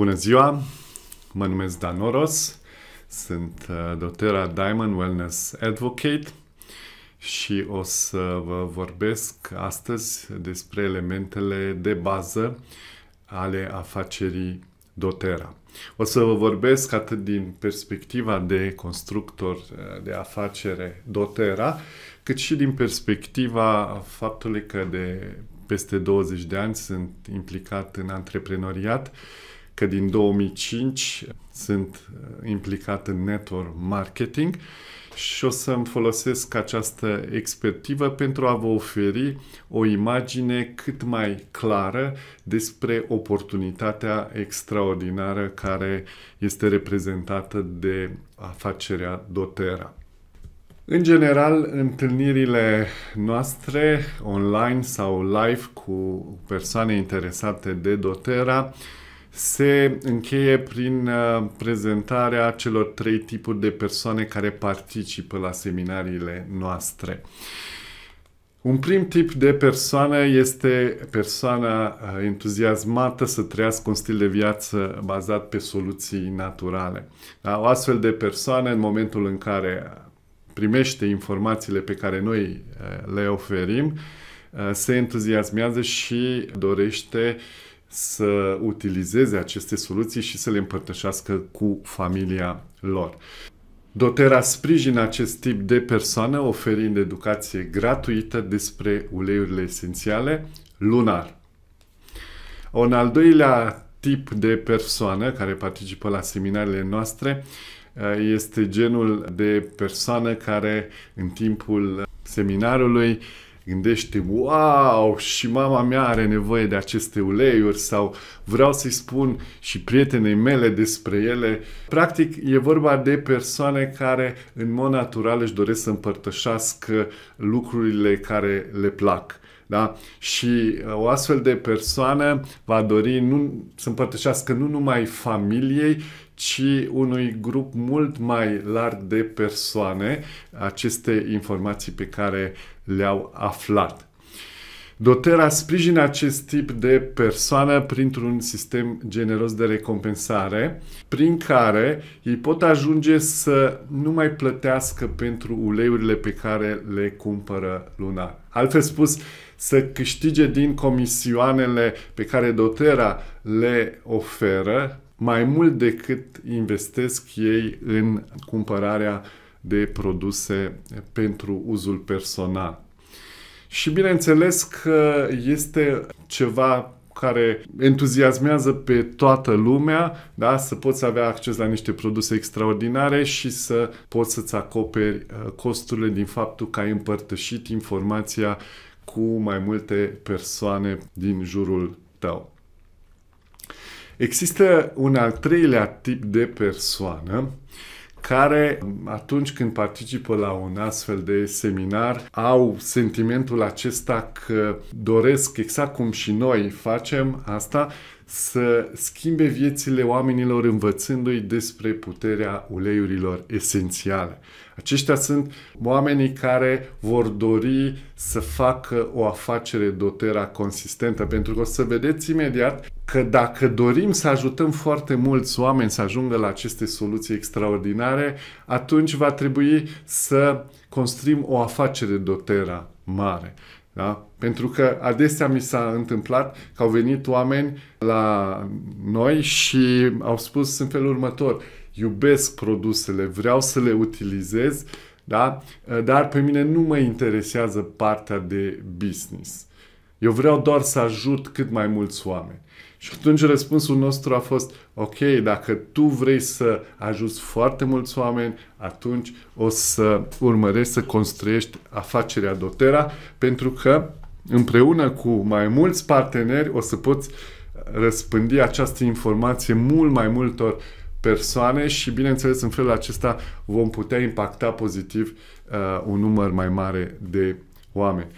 Bună ziua! Mă numesc Dan Oros, sunt uh, doTERRA Diamond Wellness Advocate și o să vă vorbesc astăzi despre elementele de bază ale afacerii doTERRA. O să vă vorbesc atât din perspectiva de constructor uh, de afacere doTERRA, cât și din perspectiva faptului că de peste 20 de ani sunt implicat în antreprenoriat că din 2005 sunt uh, implicat în network marketing și o să-mi folosesc această expertivă pentru a vă oferi o imagine cât mai clară despre oportunitatea extraordinară care este reprezentată de afacerea Dotera. În general, întâlnirile noastre online sau live cu persoane interesate de Dotera se încheie prin uh, prezentarea celor trei tipuri de persoane care participă la seminariile noastre. Un prim tip de persoană este persoana uh, entuziasmată să trăiască un stil de viață bazat pe soluții naturale. Da? O astfel de persoană, în momentul în care primește informațiile pe care noi uh, le oferim, se entuziasmează și dorește uh, să utilizeze aceste soluții și să le împărtășească cu familia lor. Dotera sprijină acest tip de persoană oferind educație gratuită despre uleiurile esențiale lunar. Un al doilea tip de persoană care participă la seminarele noastre uh, este genul de persoană care în timpul seminarului gândește, wow, și mama mea are nevoie de aceste uleiuri sau vreau să-i spun și prietenei mele despre ele. Practic, e vorba de persoane care în mod natural își doresc să împărtășească lucrurile care le plac. Da? Și uh, o astfel de persoană va dori nu, să împărtășească nu numai familiei, ci unui grup mult mai larg de persoane aceste informații pe care le-au aflat. Dotera sprijină acest tip de persoană printr-un sistem generos de recompensare, prin care îi pot ajunge să nu mai plătească pentru uleiurile pe care le cumpără lunar. Altfel spus, să câștige din comisioanele pe care Dotera le oferă mai mult decât investesc ei în cumpărarea de produse pentru uzul personal. Și bineînțeles că este ceva care entuziasmează pe toată lumea, da? să poți avea acces la niște produse extraordinare și să poți să-ți acoperi uh, costurile din faptul că ai împărtășit informația cu mai multe persoane din jurul tău. Există un al treilea tip de persoană care atunci când participă la un astfel de seminar au sentimentul acesta că doresc exact cum și noi facem asta să schimbe viețile oamenilor învățându-i despre puterea uleiurilor esențiale. Aceștia sunt oamenii care vor dori să facă o afacere dotera consistentă, pentru că o să vedeți imediat că dacă dorim să ajutăm foarte mulți oameni să ajungă la aceste soluții extraordinare, atunci va trebui să construim o afacere dotera mare. Da? Pentru că adesea mi s-a întâmplat că au venit oameni la noi și au spus în felul următor, iubesc produsele, vreau să le utilizez, da? dar pe mine nu mă interesează partea de business. Eu vreau doar să ajut cât mai mulți oameni. Și atunci răspunsul nostru a fost, ok, dacă tu vrei să ajuți foarte mulți oameni, atunci o să urmărești să construiești afacerea Dotera, pentru că împreună cu mai mulți parteneri o să poți răspândi această informație mult mai multor persoane și, bineînțeles, în felul acesta vom putea impacta pozitiv uh, un număr mai mare de oameni.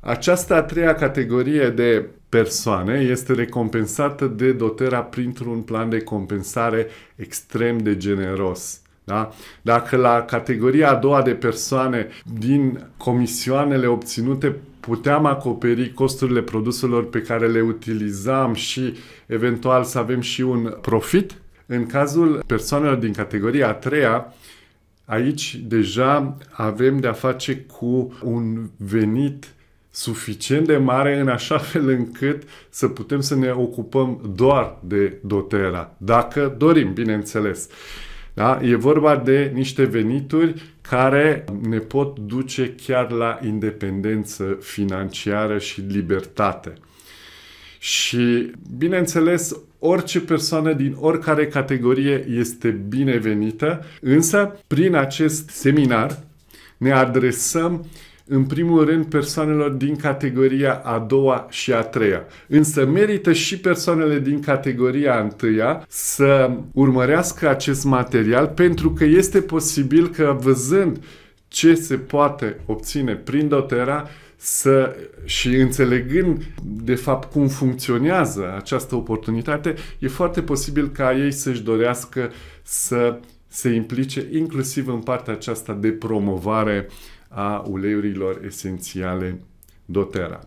Această a treia categorie de persoane este recompensată de doterea printr-un plan de compensare extrem de generos. Da? Dacă la categoria a doua de persoane din comisioanele obținute puteam acoperi costurile produselor pe care le utilizam și eventual să avem și un profit, în cazul persoanelor din categoria a treia, aici deja avem de-a face cu un venit suficient de mare în așa fel încât să putem să ne ocupăm doar de doTERRA, dacă dorim, bineînțeles. Da? E vorba de niște venituri care ne pot duce chiar la independență financiară și libertate. Și, bineînțeles, orice persoană din oricare categorie este binevenită, însă, prin acest seminar, ne adresăm în primul rând persoanelor din categoria a doua și a treia. Însă merită și persoanele din categoria a întâia să urmărească acest material pentru că este posibil că văzând ce se poate obține prin doTERRA, să, și înțelegând de fapt cum funcționează această oportunitate, e foarte posibil ca ei să-și dorească să se implice inclusiv în partea aceasta de promovare a uleiurilor esențiale doTERRA.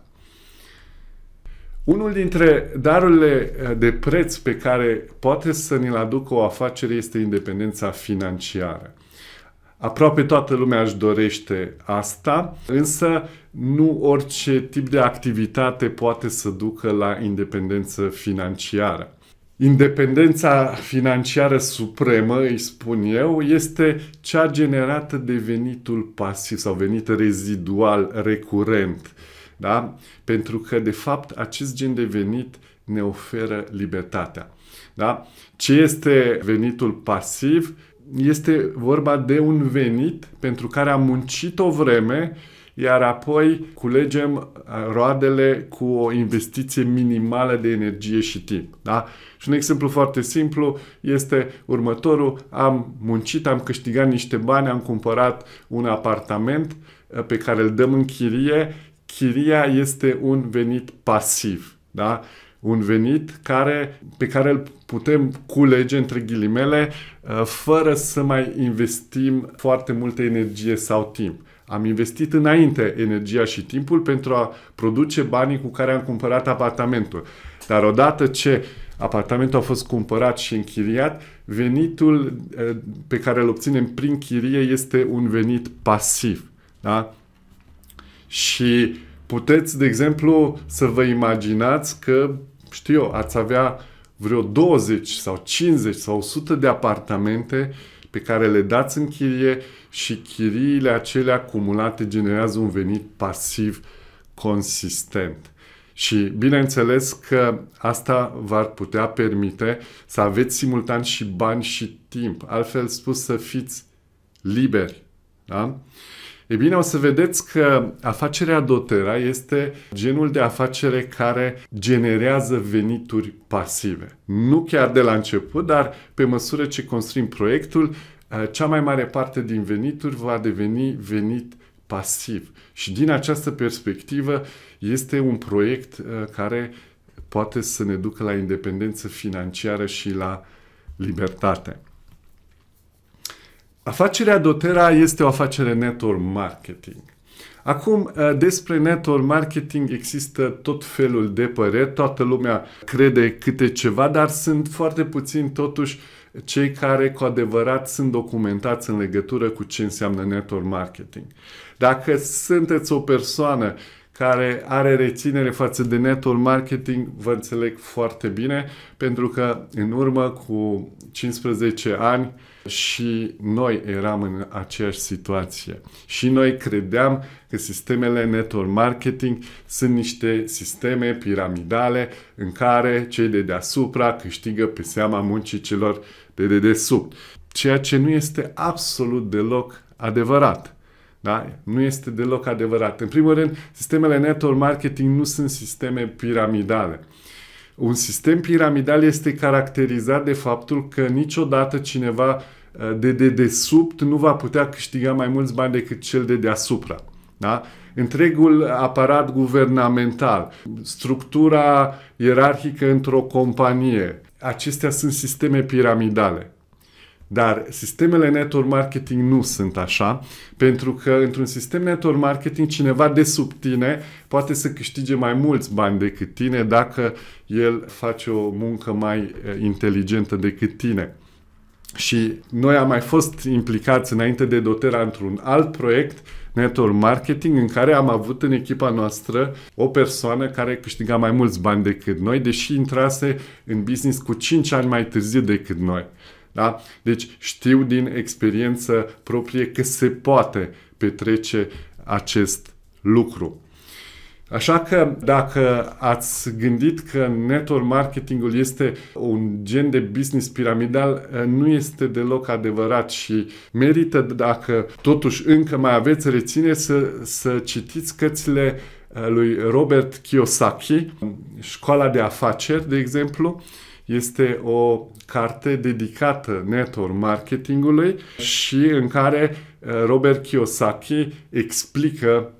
Unul dintre darurile eh, de preț pe care poate să ne-l aducă o afacere este independența financiară. Aproape toată lumea își dorește asta, însă nu orice tip de activitate poate să ducă la independență financiară. Independența financiară supremă, îi spun eu, este cea generată de venitul pasiv sau venit rezidual, recurent. Da? Pentru că, de fapt, acest gen de venit ne oferă libertatea. Da? Ce este venitul pasiv? Este vorba de un venit pentru care am muncit o vreme iar apoi culegem roadele cu o investiție minimală de energie și timp. Da? Și un exemplu foarte simplu este următorul. Am muncit, am câștigat niște bani, am cumpărat un apartament uh, pe care îl dăm în chirie. Chiria este un venit pasiv. Da? un venit care, pe care îl putem culege, între ghilimele, uh, fără să mai investim foarte multă energie sau timp. Am investit înainte energia și timpul pentru a produce banii cu care am cumpărat apartamentul. Dar odată ce uh, apartamentul a fost cumpărat și închiriat, venitul eh, pe care îl obținem prin chirie este un venit pasiv. Da? Și puteți, de exemplu, să vă imaginați că, știu eu, ați avea vreo 20 sau 50 sau 100 de apartamente pe care le dați în chirie și chiriile acelea acumulate generează un venit pasiv consistent. Și bineînțeles că asta v-ar putea permite să aveți simultan și bani și timp. Altfel spus, să fiți liberi. Da? E bine, o să vedeți că afacerea dotera este genul de afacere care generează venituri pasive. Nu chiar de la început, dar pe măsură ce construim proiectul, eh, cea mai mare parte din venituri va deveni venit pasiv. Și din această perspectivă este un proiect uh, care poate să ne ducă la independență financiară și la libertate. Afacerea Dotera este o afacere network marketing. Acum, uh, despre network marketing există tot felul de păreri, toată lumea crede câte ceva, dar sunt foarte puțini totuși cei care cu adevărat sunt documentați în legătură cu ce înseamnă network marketing. Dacă sunteți o persoană care are reținere față de network marketing, vă înțeleg foarte bine, pentru că în urmă cu 15 ani și noi eram în aceeași situație. Și noi credeam că sistemele network marketing sunt niște sisteme piramidale în care cei de deasupra câștigă pe seama muncii celor de dedesubt. Ceea ce nu este absolut deloc adevărat. Da? Nu este deloc adevărat. În primul rând, sistemele network marketing nu sunt sisteme piramidale. Un sistem piramidal este caracterizat de faptul că niciodată cineva uh, de dedesubt nu va putea câștiga mai mulți bani decât cel de deasupra. Da? Întregul aparat guvernamental, structura ierarhică într-o companie, acestea sunt sisteme piramidale. Dar sistemele network marketing nu sunt așa, pentru că într-un sistem network marketing cineva de sub tine poate să câștige mai mulți bani decât tine dacă el face o muncă mai eh, inteligentă decât tine. Și noi am mai fost implicați înainte de Dotera într-un alt proiect, network marketing, în care am avut în echipa noastră o persoană care câștiga mai mulți bani decât noi, deși intrase în business cu 5 ani mai târziu decât noi. Da? Deci știu din experiență proprie că se poate petrece acest lucru. Așa că dacă ați gândit că network marketingul este un gen de business piramidal, ă, nu este deloc adevărat și merită dacă totuși încă mai aveți reține să, să citiți cățile ă, lui Robert Kiyosaki, Școala de afaceri, de exemplu, este o carte dedicată network marketingului și în care uh, Robert Kiyosaki explică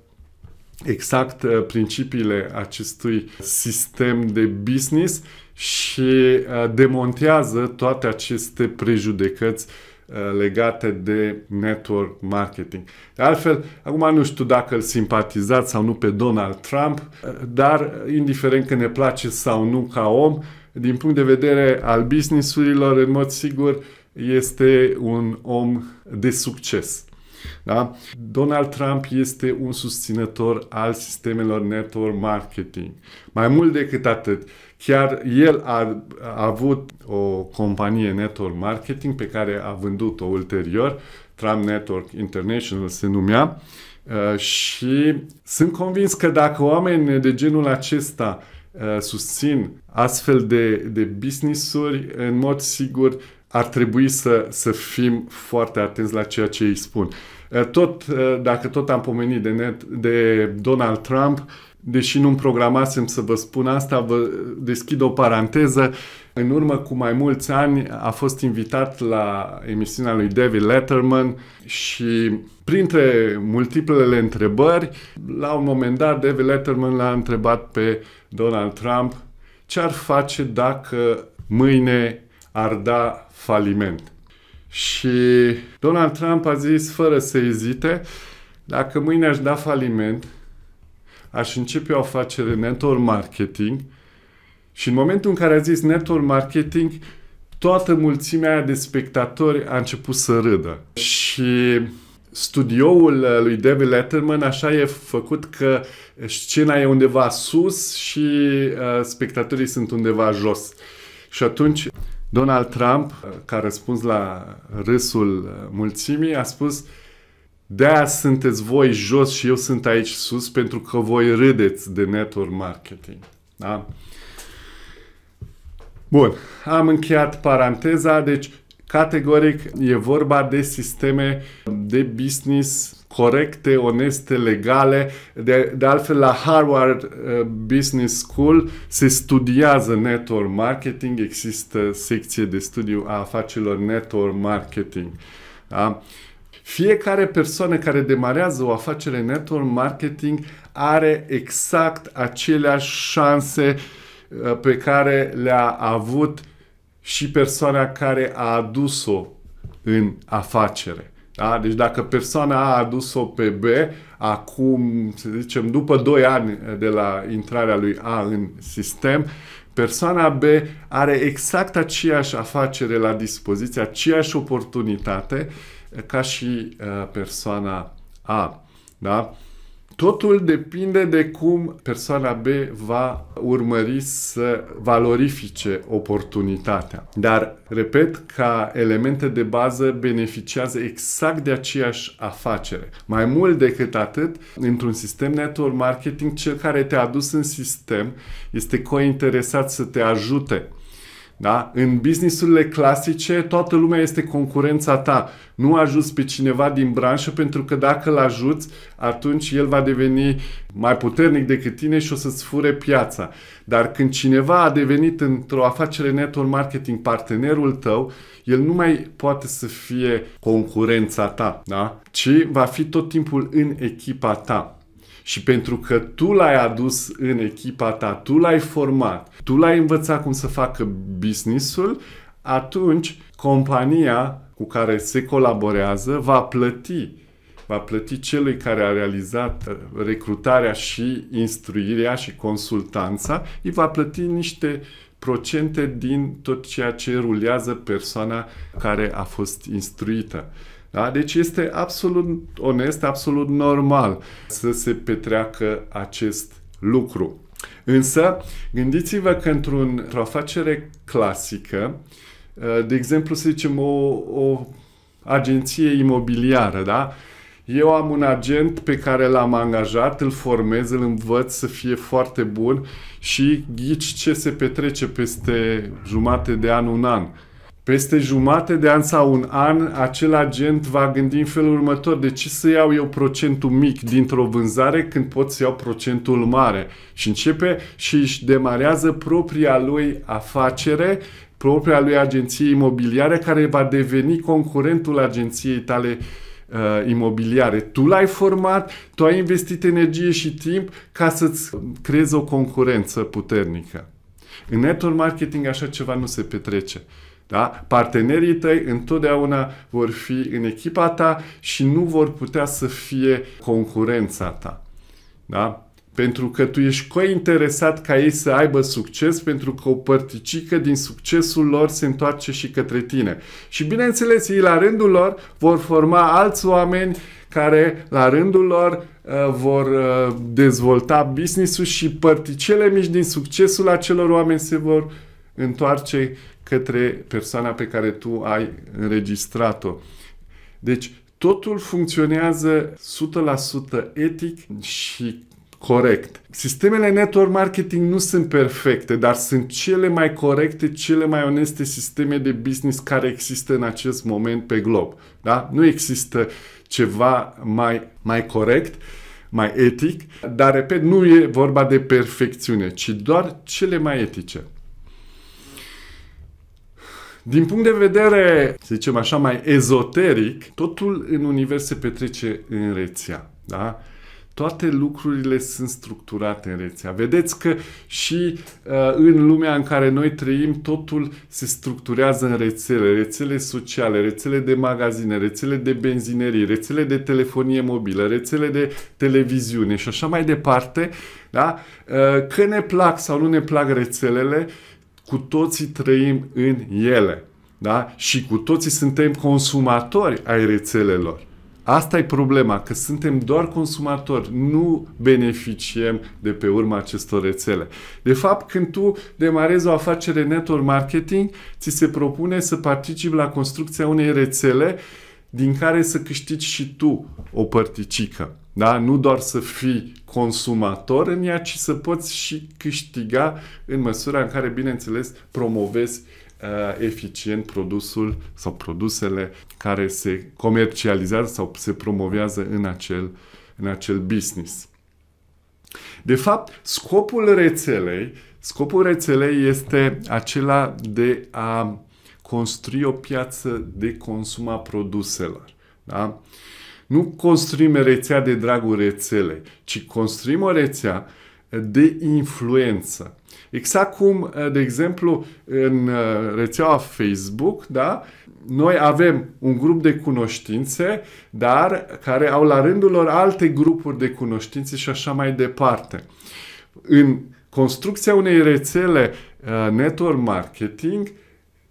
exact uh, principiile acestui sistem de business și uh, demontează toate aceste prejudecăți legate de network marketing. De altfel, acum nu știu dacă îl simpatizați sau nu pe Donald Trump, dar indiferent că ne place sau nu ca om, din punct de vedere al businessurilor, în mod sigur, este un om de succes. Da? Donald Trump este un susținător al sistemelor network marketing. Mai mult decât atât, chiar el a, a avut o companie network marketing pe care a vândut-o ulterior, Trump Network International se numea, uh, și sunt convins că dacă oameni de genul acesta uh, Uh, susțin astfel de, de business-uri, în mod sigur ar trebui să, să fim foarte atenți la ceea ce îi spun. Uh, tot, uh, dacă tot am pomenit de, net, de Donald Trump, deși nu-mi programasem să vă spun asta, vă deschid o paranteză. În urmă cu mai mulți ani a fost invitat la emisiunea lui David Letterman și printre multiplele întrebări, la un moment dat David Letterman l-a întrebat pe Donald Trump, ce ar face dacă mâine ar da faliment. Și Donald Trump a zis, fără să ezite, dacă mâine aș da faliment, aș începe o afacere network marketing și în momentul în care a zis network marketing, toată mulțimea de spectatori a început să râdă. Și studioul uh, lui David Letterman așa e făcut că scena e undeva sus și uh, spectatorii sunt undeva jos. Și atunci Donald Trump, uh, ca răspuns la râsul uh, mulțimii, a spus de-aia sunteți voi jos și eu sunt aici sus pentru că voi râdeți de network marketing. Da? Bun, am încheiat paranteza, deci Categoric e vorba de sisteme de business corecte, oneste, legale. De, de altfel, la Harvard uh, Business School se studiază network marketing, există secție de studiu a afacerilor network marketing. Da? Fiecare persoană care demarează o afacere network marketing are exact aceleași șanse uh, pe care le-a avut și persoana care a adus-o în afacere. Da? Deci dacă persoana a adus-o pe B, acum, să zicem, după 2 ani de la intrarea lui A în sistem, persoana B are exact aceeași afacere la dispoziție, aceeași oportunitate ca și uh, persoana A. Da? Totul depinde de cum persoana B va urmări să valorifice oportunitatea. Dar, repet, ca elemente de bază beneficiază exact de aceeași afacere. Mai mult decât atât, într-un sistem network marketing, cel care te-a adus în sistem este cointeresat să te ajute da? În businessurile clasice, toată lumea este concurența ta. Nu ajuți pe cineva din branșă pentru că dacă îl ajuți, atunci el va deveni mai puternic decât tine și o să-ți fure piața. Dar când cineva a devenit într-o afacere network marketing partenerul tău, el nu mai poate să fie concurența ta, da? ci va fi tot timpul în echipa ta. Și pentru că tu l-ai adus în echipa ta, tu l-ai format, tu l-ai învățat cum să facă businessul, atunci compania cu care se colaborează va plăti va plăti celui care a realizat uh, recrutarea și instruirea și consultanța, îi va plăti niște procente din tot ceea ce rulează persoana care a fost instruită. Da? Deci este absolut onest, absolut normal să se petreacă acest lucru. Însă, gândiți-vă că într-un, într-o afacere clasică, eh, de exemplu, să zicem, o, o agenție imobiliară, da? Eu am un agent pe care l-am angajat, îl formez, îl învăț să fie foarte bun și ghici ce se petrece peste jumate de an, un an. Peste jumate de an sau un an, acel agent va gândi în felul următor, de ce să iau eu procentul mic dintr-o vânzare când pot să iau procentul mare? Și începe și își demarează propria lui afacere, propria lui agenție imobiliare, care va deveni concurentul agenției tale uh, imobiliare. Tu l-ai format, tu ai investit energie și timp ca să-ți creezi o concurență puternică. În network marketing așa ceva nu se petrece. Da? Partenerii tăi întotdeauna vor fi în echipa ta și nu vor putea să fie concurența ta. Da? Pentru că tu ești cointeresat ca ei să aibă succes, pentru că o părticică din succesul lor se întoarce și către tine. Și bineînțeles, ei la rândul lor vor forma alți oameni care la rândul lor uh, vor uh, dezvolta business-ul și părticele mici din succesul acelor oameni se vor întoarce către persoana pe care tu ai înregistrat-o. Deci, totul funcționează 100% etic și corect. Sistemele network marketing nu sunt perfecte, dar sunt cele mai corecte, cele mai oneste sisteme de business care există în acest moment pe glob. Da? Nu există ceva mai, mai corect mai etic, dar, repet, nu e vorba de perfecțiune, ci doar cele mai etice. Din punct de vedere, să zicem așa, mai ezoteric, totul în univers se petrece în rețea. Da? toate lucrurile sunt structurate în rețea. Vedeți că și uh, în lumea în care noi trăim, totul se structurează în rețele, rețele sociale, rețele de magazine, rețele de benzinerii, rețele de telefonie mobilă, rețele de televiziune și așa mai departe. Da? Uh, că ne plac sau nu ne plac rețelele, uh, cu toții trăim în ele. Da? Și cu toții suntem consumatori ai rețelelor. Asta e problema, că suntem doar consumatori, nu beneficiem de pe urma acestor rețele. De fapt, când tu demarezi o afacere network marketing, ți se propune să participi la construcția unei rețele din care să câștigi și tu o părticică. Da? Nu doar să fii consumator în ea, ci să poți și câștiga în măsura în care, bineînțeles, promovezi uh, eficient produsul sau produsele care se comercializează sau se promovează în acel, în acel business. De fapt, scopul rețelei, scopul rețelei este acela de a construi o piață de consum a produselor. Da? Uh, nu construim rețea de dragul rețelei, ci construim o rețea de influență. Exact cum, eh, de exemplu, în eh, rețeaua Facebook, da, noi avem un grup de cunoștințe, dar care au la rândul lor alte grupuri de cunoștințe și așa mai departe. În construcția unei rețele eh, network marketing,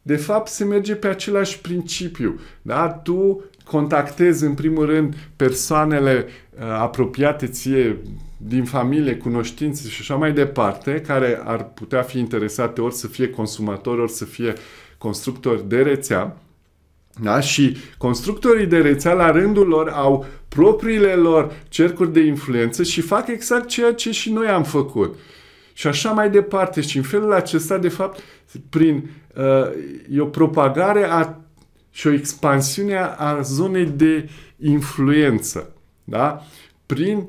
de fapt, se merge pe același principiu. Da? Tu contactez în primul rând persoanele uh, apropiate ție din familie, cunoștințe și așa mai departe, care ar putea fi interesate ori să fie consumatori, ori să fie constructori de rețea. Da? Și constructorii de rețea, la rândul lor, au propriile lor cercuri de influență și fac exact ceea ce și noi am făcut. Și așa mai departe. Și în felul acesta, de fapt, prin uh, e o propagare a și o expansiune a zonei de influență, da? prin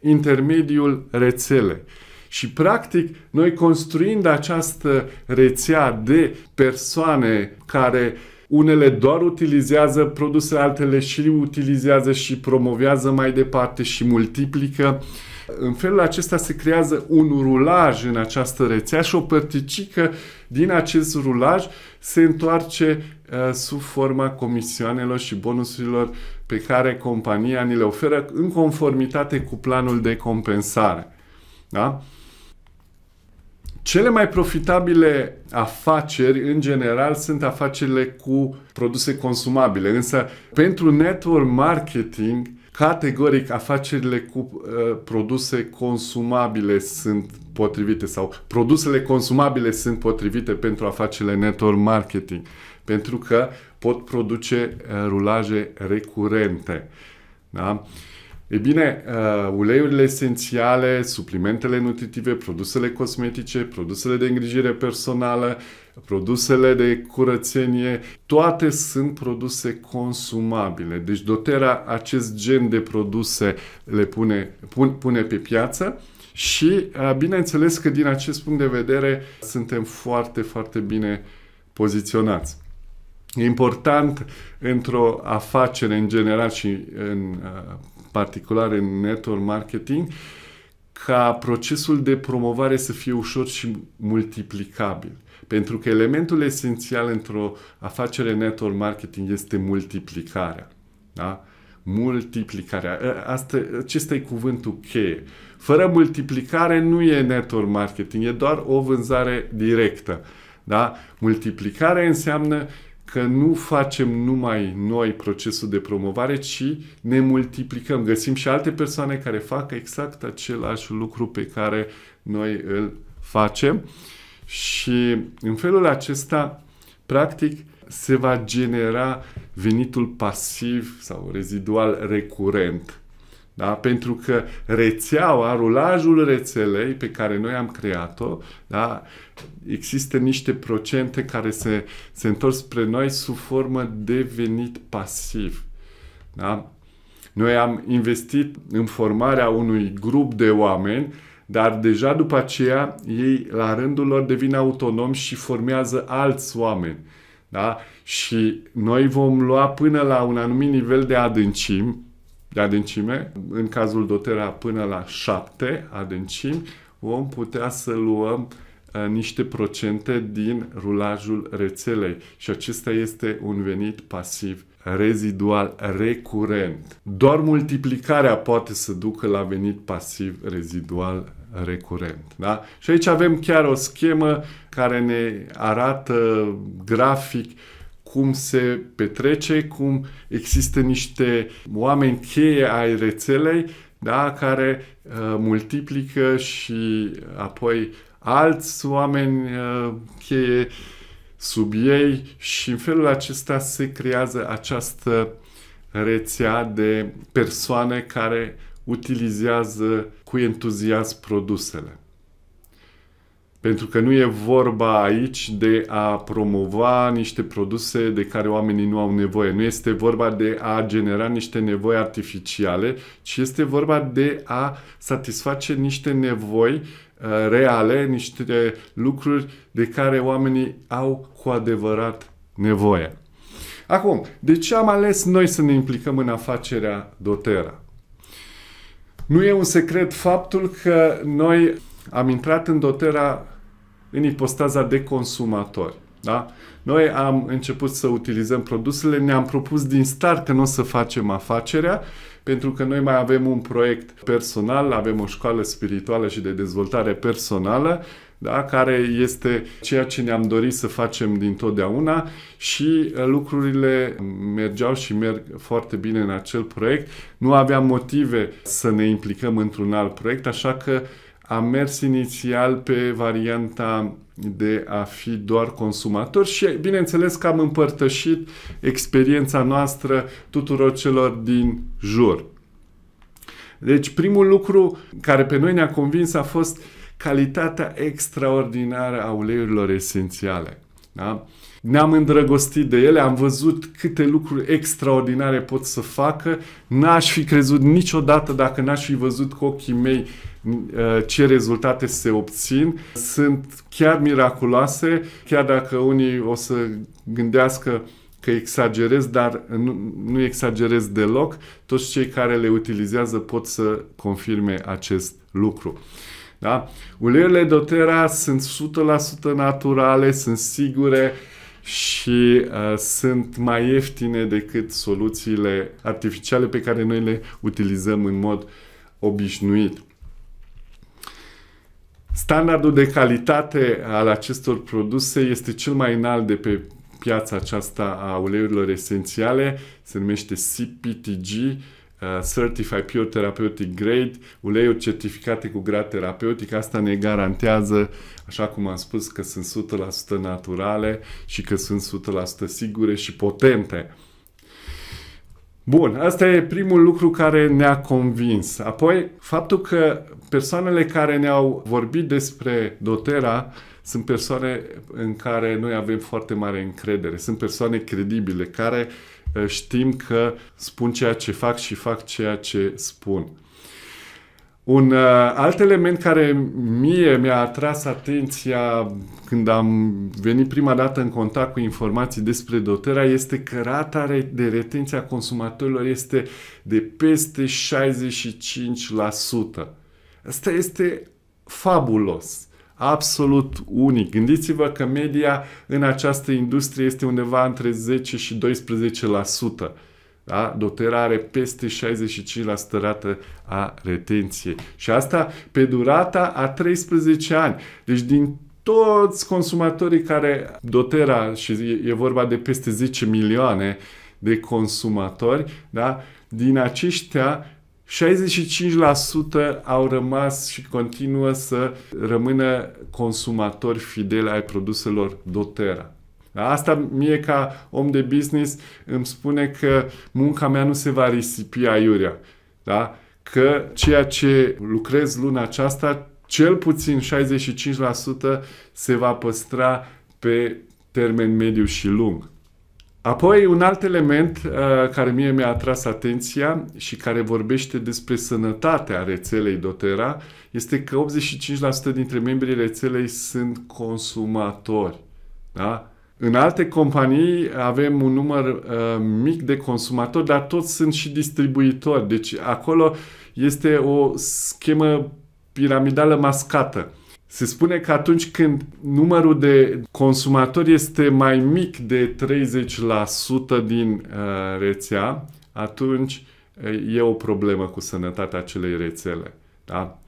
intermediul rețelei. Și, practic, noi construind această rețea de persoane care unele doar utilizează produse, altele și utilizează și promovează mai departe și multiplică. În felul acesta se creează un rulaj în această rețea și o părticică din acest rulaj se întoarce Uh, sub forma comisioanelor și bonusurilor pe care compania ni le oferă în conformitate cu planul de compensare. Da? Cele mai profitabile afaceri, în general, sunt afacerile cu produse consumabile, însă pentru network marketing, categoric, afacerile cu uh, produse consumabile sunt potrivite sau produsele consumabile sunt potrivite pentru afacerile network marketing pentru că pot produce eh, rulaje recurente. Da? E bine, eh, uleiurile esențiale, suplimentele nutritive, produsele cosmetice, produsele de îngrijire personală, produsele de curățenie, toate sunt produse consumabile. Deci doterea acest gen de produse le pune, pun, pune pe piață și eh, bineînțeles că din acest punct de vedere suntem foarte, foarte bine poziționați. E important într-o afacere în general și în uh, particular în network marketing ca procesul de promovare să fie ușor și multiplicabil. Pentru că elementul esențial într-o afacere network marketing este multiplicarea. Da? Multiplicarea. Asta, acesta e cuvântul cheie. Fără multiplicare nu e network marketing, e doar o vânzare directă. Da? multiplicarea înseamnă că nu facem numai noi procesul de promovare, ci ne multiplicăm. Găsim și alte persoane care fac exact același lucru pe care noi îl facem și în felul acesta, practic, se va genera venitul pasiv sau rezidual recurent da? Pentru că rețeaua, rulajul rețelei pe care noi am creat-o, da? există niște procente care se, se întorc spre noi sub formă de venit pasiv. Da? Noi am investit în formarea unui grup de oameni, dar deja după aceea ei la rândul lor devin autonomi și formează alți oameni. Da? Și noi vom lua până la un anumit nivel de adâncim, de adâncime. În cazul dotera până la 7 adâncimi, vom putea să luăm uh, niște procente din rulajul rețelei și acesta este un venit pasiv rezidual recurent. Doar multiplicarea poate să ducă la venit pasiv rezidual recurent. Da? Și aici avem chiar o schemă care ne arată grafic cum se petrece, cum există niște oameni cheie ai rețelei, da, care uh, multiplică și uh, apoi alți oameni uh, cheie sub ei și în felul acesta se creează această rețea de persoane care utilizează cu entuziasm produsele. Pentru că nu e vorba aici de a promova niște produse de care oamenii nu au nevoie. Nu este vorba de a genera niște nevoi artificiale, ci este vorba de a satisface niște nevoi uh, reale, niște lucruri de care oamenii au cu adevărat nevoie. Acum, de ce am ales noi să ne implicăm în afacerea Dotera? Nu e un secret faptul că noi am intrat în Dotera în ipostaza de consumatori. Da? Noi am început să utilizăm produsele, ne-am propus din start că nu o să facem afacerea, pentru că noi mai avem un proiect personal, avem o școală spirituală și de dezvoltare personală, da? care este ceea ce ne-am dorit să facem din totdeauna și uh, lucrurile mergeau și merg foarte bine în acel proiect. Nu aveam motive să ne implicăm într-un alt proiect, așa că a mers inițial pe varianta de a fi doar consumator și bineînțeles că am împărtășit experiența noastră tuturor celor din jur. Deci primul lucru care pe noi ne-a convins a fost calitatea extraordinară a uleiurilor esențiale. Da? Ne-am îndrăgostit de ele, am văzut câte lucruri extraordinare pot să facă. N-aș fi crezut niciodată dacă n-aș fi văzut cu ochii mei uh, Eh, ce rezultate se obțin sunt chiar miraculoase, chiar dacă unii o să gândească că exagerez, dar nu, nu exagerez deloc. Toți cei care le utilizează pot să confirme acest lucru. Da? Uleiurile doTERRA sunt 100% naturale, sunt sigure și uh, sunt mai ieftine decât soluțiile artificiale pe care noi le utilizăm în mod obișnuit. Standardul de calitate al acestor produse este cel mai înalt de pe piața aceasta a uleiurilor esențiale, se numește CPTG, uh, Certified Pure Therapeutic Grade, uleiuri certificate cu grad terapeutic. Asta ne garantează, așa cum am spus, că sunt 100% naturale și că sunt 100% sigure și potente. Bun, asta e primul lucru care ne-a convins. Apoi, faptul că persoanele care ne-au vorbit despre Dotera sunt persoane în care noi avem foarte mare încredere, sunt persoane credibile, care eh, știm că spun ceea ce fac și fac ceea ce spun. Un uh, alt element care mie mi-a atras atenția când am venit prima dată în contact cu informații despre dotarea este că rata de retenție a consumatorilor este de peste 65%. Asta este fabulos, absolut unic. Gândiți-vă că media în această industrie este undeva între 10 și 12%. Da? Dotăra are peste 65% rată a retenției. Și asta pe durata a 13 ani. Deci din toți consumatorii care dotera, și e, e vorba de peste 10 milioane de consumatori, da? din aceștia 65% au rămas și continuă să rămână consumatori fideli ai produselor Dotera. Dar asta mie ca om de business îmi spune că munca mea nu se va risipi aiurea. Da? Că ceea ce lucrez luna aceasta, cel puțin 65% se va păstra pe termen mediu și lung. Apoi, un alt element uh, care mie mi-a atras atenția și care vorbește despre sănătatea rețelei Dotera este că 85% dintre membrii rețelei sunt consumatori. Da? În alte companii avem un număr uh, mic de consumatori, dar toți sunt și distribuitori. Deci acolo este o schemă piramidală mascată. Se spune că atunci când numărul de consumatori este mai mic de 30% din uh, rețea, atunci uh, e o problemă cu sănătatea acelei rețele. Da?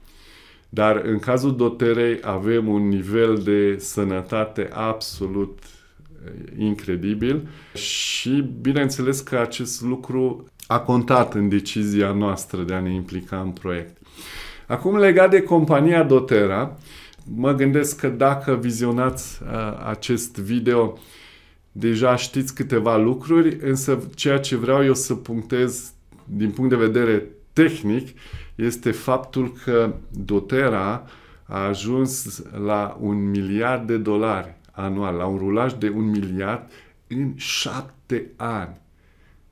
Dar în cazul doterei avem un nivel de sănătate absolut uh, incredibil și bineînțeles că acest lucru a contat în decizia noastră de a ne implica în proiect. Acum, legat de compania Dotera, mă gândesc că dacă vizionați uh, acest video, deja știți câteva lucruri, însă ceea ce vreau eu să punctez din punct de vedere tehnic este faptul că Dotera a ajuns la un miliard de dolari anual, la un rulaj de un miliard în șapte ani.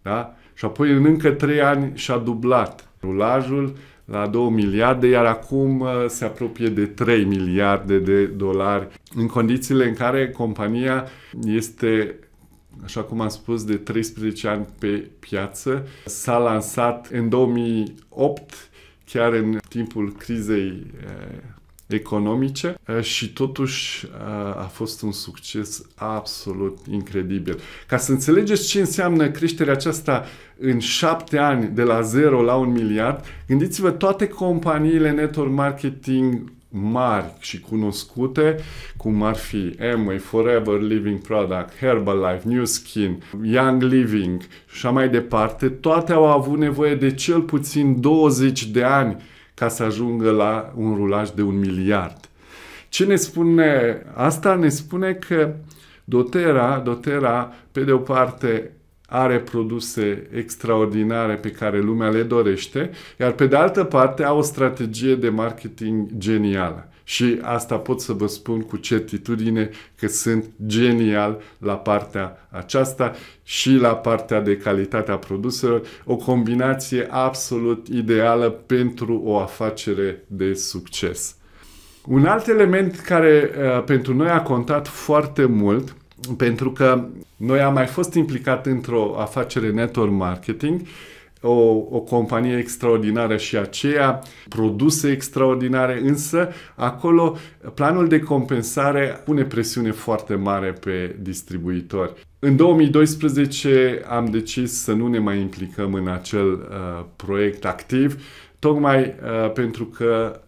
Da? Și apoi în încă trei ani și-a dublat rulajul la 2 miliarde, iar acum uh, se apropie de 3 miliarde de dolari, în condițiile în care compania este așa cum am spus, de 13 ani pe piață. S-a lansat în 2008, chiar în timpul crizei uh, economice și totuși a fost un succes absolut incredibil. Ca să înțelegeți ce înseamnă creșterea aceasta în șapte ani de la zero la un miliard, gândiți-vă toate companiile network marketing mari și cunoscute, cum ar fi Amway, Forever Living Product, Herbalife, New Skin, Young Living și așa mai departe, toate au avut nevoie de cel puțin 20 de ani ca să ajungă la un rulaj de un miliard. Ce ne spune asta? Ne spune că Dotera, Dotera pe de o parte, are produse extraordinare pe care lumea le dorește, iar pe de altă parte, au o strategie de marketing genială. Și asta pot să vă spun cu certitudine că sunt genial la partea aceasta și la partea de calitate a produselor. O combinație absolut ideală pentru o afacere de succes. Un alt element care uh, pentru noi a contat foarte mult, pentru că noi am mai fost implicat într-o afacere network marketing, uh, o, o companie extraordinară și aceea, produse extraordinare, însă acolo planul de compensare pune presiune foarte mare pe distribuitori. În 2012 am decis să nu ne mai implicăm în acel uh, proiect activ, tocmai uh, pentru că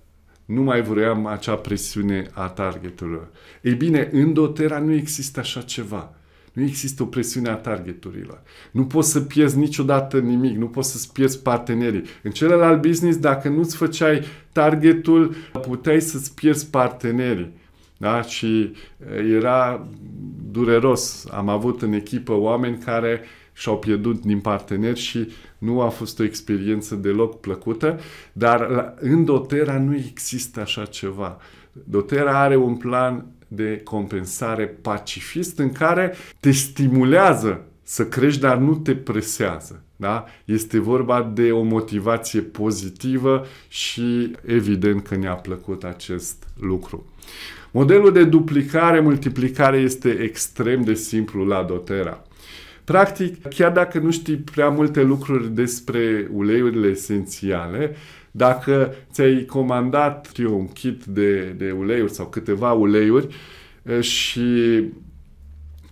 nu mai vroiam acea presiune a targetului. Ei bine, în Dotera nu există așa ceva. Nu există o presiune a targeturilor. Nu poți să pierzi niciodată nimic, nu poți să-ți pierzi partenerii. În celălalt business, dacă nu-ți făceai targetul, puteai să-ți pierzi partenerii. Da? Și eh, era dureros. Am avut în echipă oameni care și-au pierdut din parteneri și nu a fost o experiență deloc plăcută, dar în Dotera nu există așa ceva. Dotera are un plan de compensare pacifist în care te stimulează să crești, dar nu te presează. Da? Este vorba de o motivație pozitivă și evident că ne-a plăcut acest lucru. Modelul de duplicare-multiplicare este extrem de simplu la Dotera. Practic, chiar dacă nu știi prea multe lucruri despre uleiurile esențiale, dacă ți-ai comandat știu, un kit de, de uleiuri sau câteva uleiuri și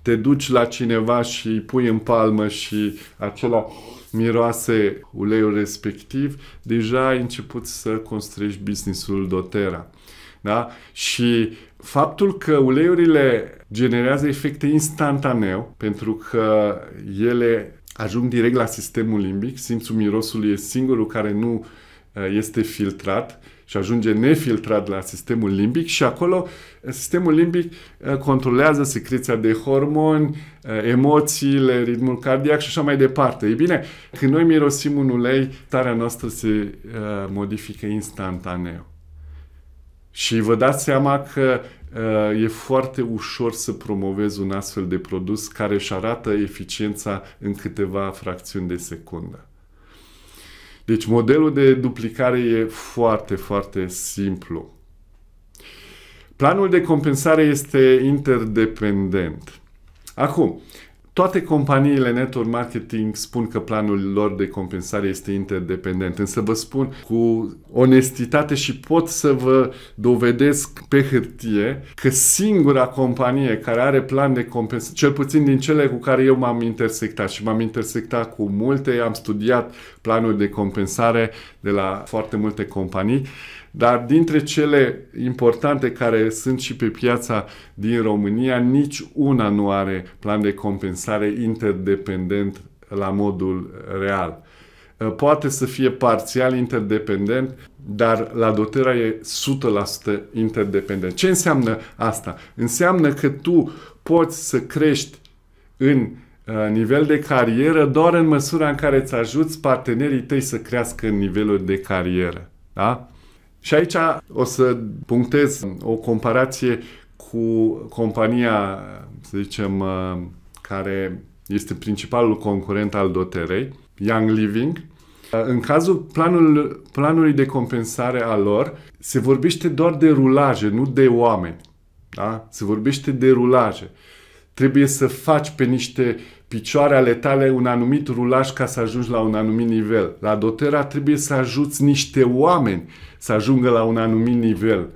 te duci la cineva și îi pui în palmă și acela miroase uleiul respectiv, deja ai început să construiești businessul dotera. Da? Și faptul că uleiurile generează efecte instantaneu, pentru că ele ajung direct la sistemul limbic, simțul mirosului e singurul care nu uh, Uh, este filtrat și ajunge nefiltrat la sistemul limbic și acolo uh, sistemul limbic uh, controlează secreția de hormoni, emoțiile, ritmul cardiac și așa mai departe. Ei bine, când noi mirosim un ulei, starea noastră se modifică instantaneu. Și vă dați seama că e foarte ușor să promovezi un astfel de produs care își arată eficiența în câteva fracțiuni de secundă. Deci modelul de duplicare e foarte, foarte simplu. Planul de compensare este interdependent. Acum, toate companiile network marketing spun că planul lor de compensare este interdependent, însă vă spun cu onestitate și pot să vă dovedesc pe hârtie că singura companie care are plan de compensare, cel puțin din cele cu care eu m-am intersectat și m-am intersectat cu multe, am studiat planuri de compensare de la foarte multe companii, dar dintre cele importante care sunt și pe piața din România, nici una nu are plan de compensare interdependent la modul real. Eh, poate să fie parțial interdependent, dar la dotarea e 100% interdependent. Ce înseamnă asta? Înseamnă că tu poți să crești în eh, nivel de carieră doar în măsura în care îți ajuți partenerii tăi să crească în nivelul de carieră. Da? Și aici o să punctez o comparație cu compania, să zicem, uh, care este principalul concurent al doterei, Young Living. Uh, în cazul planul, planului de compensare a lor, se vorbește doar de rulaje, nu de oameni. Da? Se vorbește de rulaje. Trebuie să faci pe niște picioare ale tale un anumit rulaj ca să ajungi la un anumit nivel. La dotera trebuie să ajuți niște oameni să ajungă la un anumit nivel.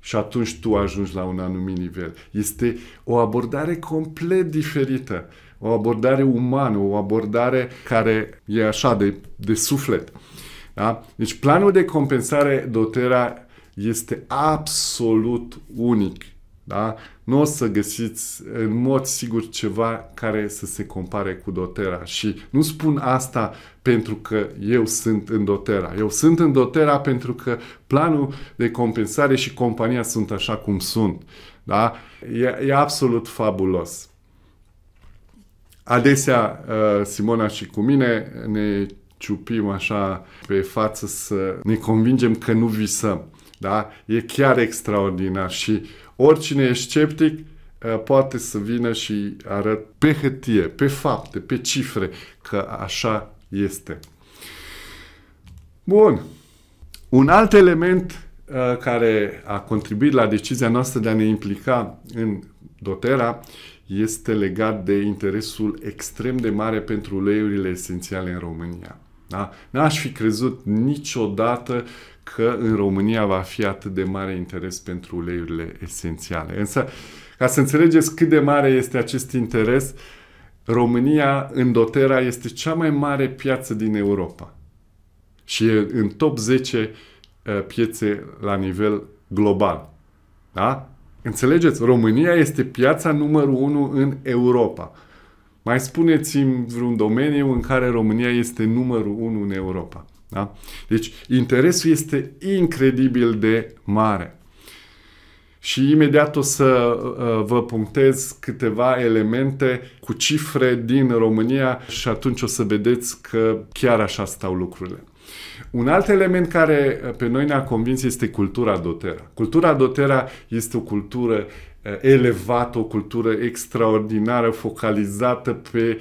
Și atunci tu ajungi la un anumit nivel. Este o abordare complet diferită. O abordare umană, o abordare care e așa de, de suflet. Da? Deci planul de compensare dotera este absolut unic. Da? nu o să găsiți în mod sigur ceva care să se compare cu Dotera. Și nu spun asta pentru că eu sunt în Dotera. Eu sunt în Dotera pentru că planul de compensare și compania sunt așa cum sunt. Da? E, e absolut fabulos. Adesea, uh, Simona și cu mine ne ciupim așa pe față să ne convingem că nu visăm. Da? E chiar extraordinar și uh, oricine e sceptic ă, poate să vină și arăt pe hârtie, pe fapte, pe cifre că așa este. Bun. Un alt element ă, care a contribuit la decizia noastră de a ne implica în Dotera este legat de interesul extrem de mare pentru uleiurile esențiale în România. Da? N-aș fi crezut niciodată că în România va fi atât de mare interes pentru uleiurile esențiale. Însă, ca să înțelegeți cât de mare este acest interes, România în dotera este cea mai mare piață din Europa și e în top 10 uh, piețe la nivel global. Da? Înțelegeți? România este piața numărul 1 în Europa. Mai spuneți-mi vreun domeniu în care România este numărul 1 în Europa. Da? Deci interesul este incredibil de mare. Și imediat o să uh, uh, vă punctez câteva elemente cu cifre din România și atunci o să vedeți că chiar așa stau lucrurile. Un alt element care uh, pe noi ne-a convins este cultura dotera. Cultura dotera este o cultură elevată, o cultură extraordinară, focalizată pe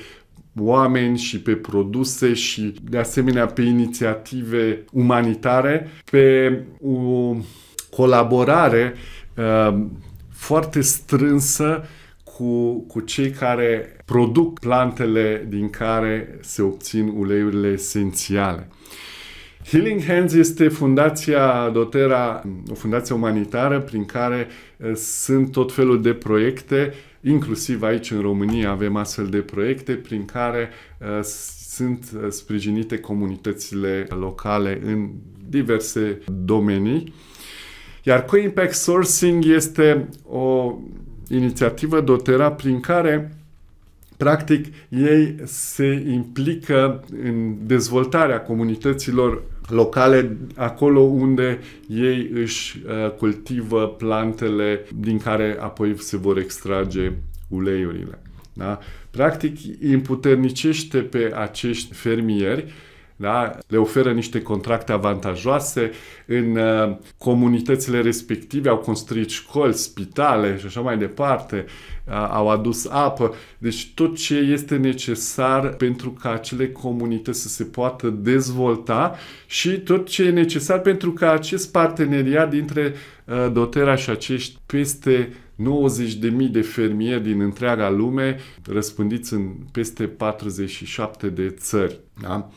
oameni și pe produse și de asemenea pe inițiative umanitare, pe o colaborare uh, foarte strânsă cu, cu cei care produc plantele din care se obțin uleiurile esențiale. Healing Hands este fundația Dotera, o fundație umanitară prin care uh, sunt tot felul de proiecte uh, Inclusiv aici în România avem astfel de proiecte prin care uh, sunt uh, sprijinite comunitățile locale în diverse domenii. Iar Co-Impact Sourcing este o inițiativă dotera prin care practic ei se implică în dezvoltarea comunităților locale, acolo unde ei își uh, cultivă plantele din care apoi se vor extrage uleiurile. Da? Practic, împuternicește pe acești fermieri da? le oferă niște contracte avantajoase în uh, comunitățile respective, au construit școli, spitale și așa mai departe, au adus apă, deci tot ce este necesar pentru ca acele comunități să se poată dezvolta și tot ce e necesar pentru ca acest parteneriat dintre uh, Dotera și acești peste 90.000 de fermieri din întreaga lume, răspândiți în peste 47 de țări. Da?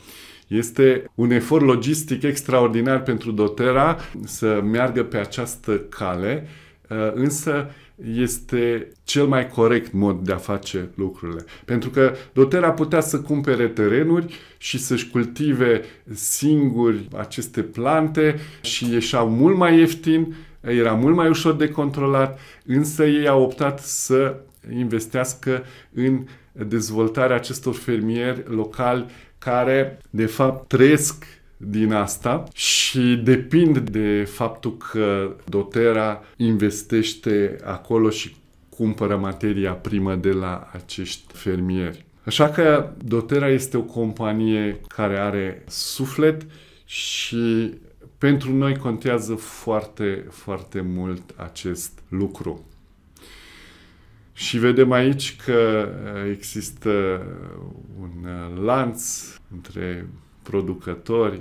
Este un efort logistic extraordinar pentru Dotera să meargă pe această cale, uh, însă este cel mai corect mod de a face lucrurile. Pentru că Dotera putea să cumpere terenuri și să-și cultive singuri aceste plante și ieșau mult mai ieftin, era mult mai ușor de controlat, însă ei au optat să investească în dezvoltarea acestor fermieri locali care, de fapt, trăiesc din asta și depind de faptul că Dotera investește acolo și cumpără materia primă de la acești fermieri. Așa că Dotera este o companie care are suflet și pentru noi contează foarte, foarte mult acest lucru. Și vedem aici că există un lanț între producători,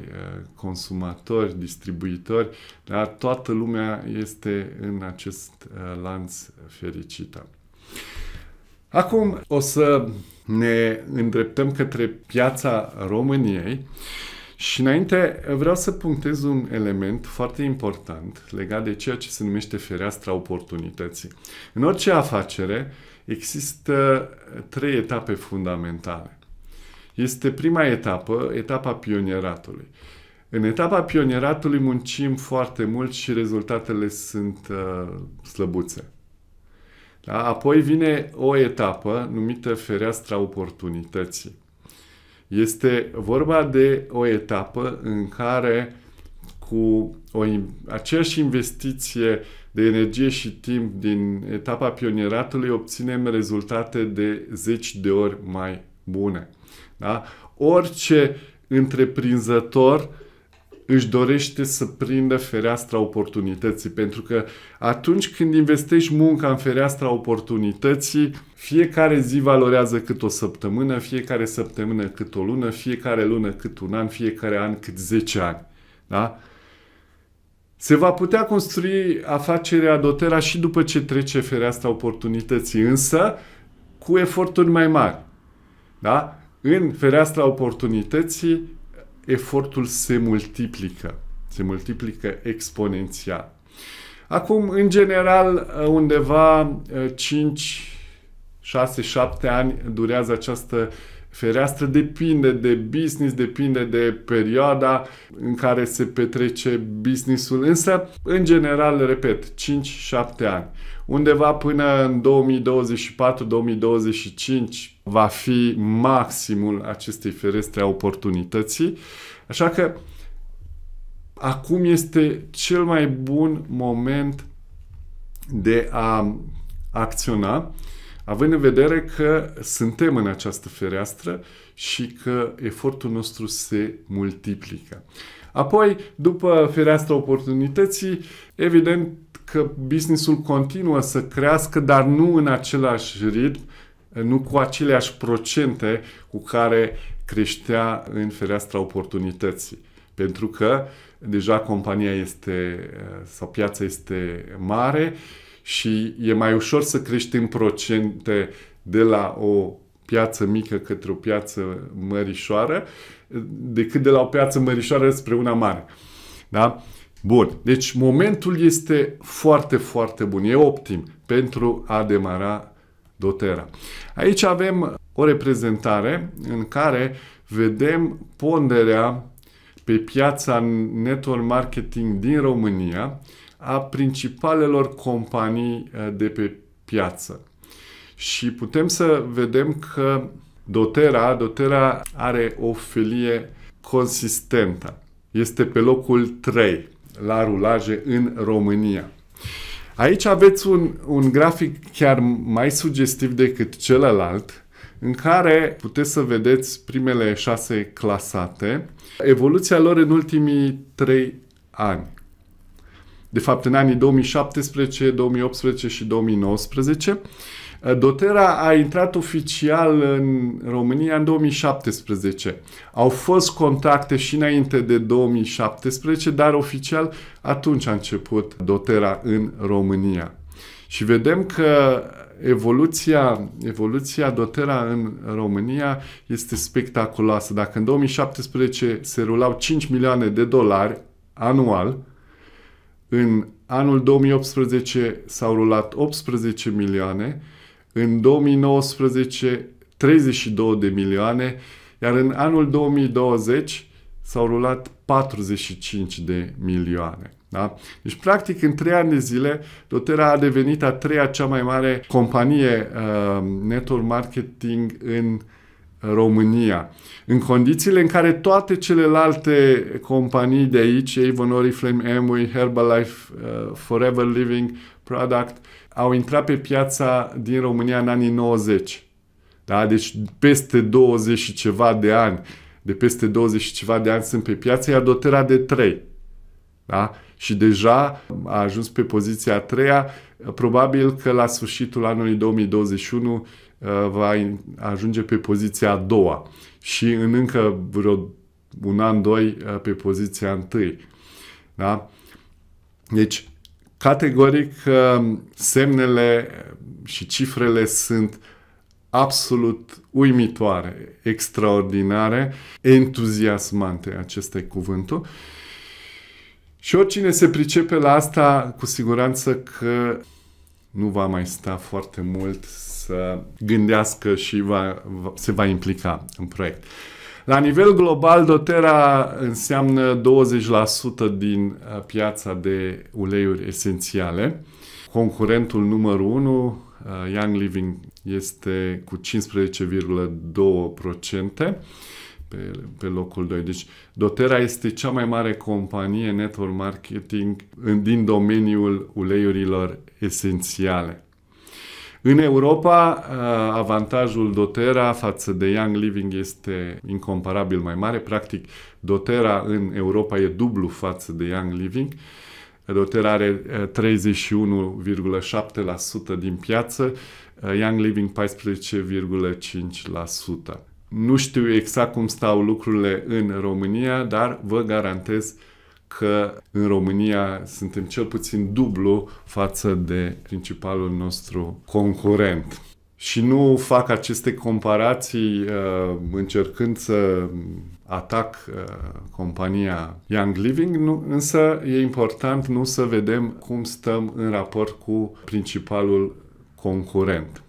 consumatori, distribuitori, dar toată lumea este în acest lanț fericită. Acum o să ne îndreptăm către piața României și înainte vreau să punctez un element foarte important legat de ceea ce se numește fereastra oportunității. În orice afacere există trei etape fundamentale. Este prima etapă, etapa pionieratului. În etapa pionieratului muncim foarte mult și rezultatele sunt uh, slăbuțe. Da? Apoi vine o etapă numită fereastra oportunității. Este vorba de o etapă în care cu o, aceeași investiție de energie și timp din etapa pionieratului obținem rezultate de zeci de ori mai bune. Da? Orice întreprinzător își dorește să prindă fereastra oportunității, pentru că atunci când investești munca în fereastra oportunității, fiecare zi valorează cât o săptămână, fiecare săptămână cât o lună, fiecare lună cât un an, fiecare an cât 10 ani. Da? Se va putea construi afacerea Dotera și după ce trece fereastra oportunității, însă cu eforturi mai mari. Da? În fereastra oportunității efortul se multiplică. Se multiplică exponențial. Acum, în general, undeva 5, 6, 7 ani durează această uh, fereastră depinde de business, depinde de perioada în care se petrece businessul, însă, în general, repet, 5-7 ani. Undeva până în 2024-2025 va fi maximul acestei ferestre a oportunității, așa că acum este cel mai bun moment de a acționa având în vedere că suntem în această fereastră și că efortul nostru se multiplică. Apoi, după fereastra oportunității, evident că businessul continuă să crească, dar nu în același ritm, nu cu aceleași procente cu care creștea în fereastra oportunității. Pentru că deja compania este sau piața este mare, și e mai ușor să crești în procente de la o piață mică către o piață mărișoară decât de la o piață mărișoară spre una mare. Da? Bun. Deci momentul este foarte, foarte bun. E optim pentru a demara Dotera. Aici avem o reprezentare în care vedem ponderea pe piața network marketing din România a principalelor companii eh, de pe piață. Și putem să vedem că Dotera, Dotera are o felie consistentă. Este pe locul 3 la rulaje în România. Aici aveți un, un grafic chiar mai sugestiv decât celălalt, în care puteți să vedeți primele șase clasate, evoluția lor în ultimii trei ani de fapt în anii 2017, 2018 și 2019. Eh, Dotera a intrat oficial în România în 2017. Au fost contacte și înainte de 2017, dar oficial atunci a început Dotera în România. Și vedem că evoluția, evoluția Dotera în România este spectaculoasă. Dacă în 2017 se rulau 5 milioane de dolari anual, în anul 2018 s-au rulat 18 milioane, în 2019 32 de milioane, iar în anul 2020 s-au rulat 45 de milioane. Da? Deci, practic, în 3 ani de zile, Dotera a devenit a treia cea mai mare companie uh, network marketing în România. În condițiile în care toate celelalte companii de aici, Avon, Oriflame, Amway, Herbalife, uh, Forever Living, Product, au intrat pe piața din România în anii 90. Da? Deci peste 20 și ceva de ani, de peste 20 și ceva de ani sunt pe piață, iar dotera de 3. Da? Și deja a ajuns pe poziția a treia, probabil că la sfârșitul anului 2021 Uh, va ajunge pe poziția a doua și în încă vreo un an, doi uh, pe poziția întâi. Da? Deci, categoric, uh, semnele și cifrele sunt absolut uimitoare, extraordinare, entuziasmante, acesta e cuvântul. Și oricine se pricepe la asta, cu siguranță că nu va mai sta foarte mult să gândească și va, se va implica în proiect. La nivel global, doTERRA înseamnă 20% din uh, piața de uleiuri esențiale. Concurentul numărul 1, uh, Young Living, este cu 15,2% pe, pe locul 2. Deci doTERRA este cea mai mare companie network marketing din domeniul uleiurilor esențiale. În Europa, uh, avantajul Dotera față de Young Living este incomparabil mai mare. Practic, Dotera în Europa e dublu față de Young Living. Dotera are 31,7% uh, din piață, uh, Young Living 14,5%. Nu știu exact cum stau lucrurile în România, dar vă garantez că în România suntem cel puțin dublu față de principalul nostru concurent. Și nu fac aceste comparații uh, încercând să atac uh, compania Young Living, nu, însă e important nu să vedem cum stăm în raport cu principalul concurent.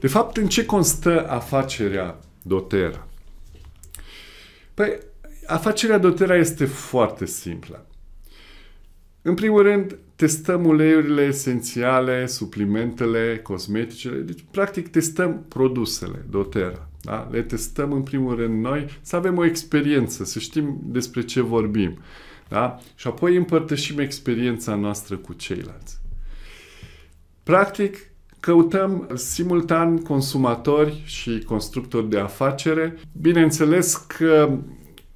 De fapt, în ce constă afacerea Dotera? Păi, Afacerea doTERRA este foarte simplă. În primul rând, testăm uleiurile esențiale, suplimentele, cosmeticele, deci practic testăm produsele doTERRA. Da? Le testăm în primul rând noi, să avem o experiență, să știm despre ce vorbim. Da? Și apoi împărtășim experiența noastră cu ceilalți. Practic, căutăm simultan consumatori și constructori de afacere. Bineînțeles că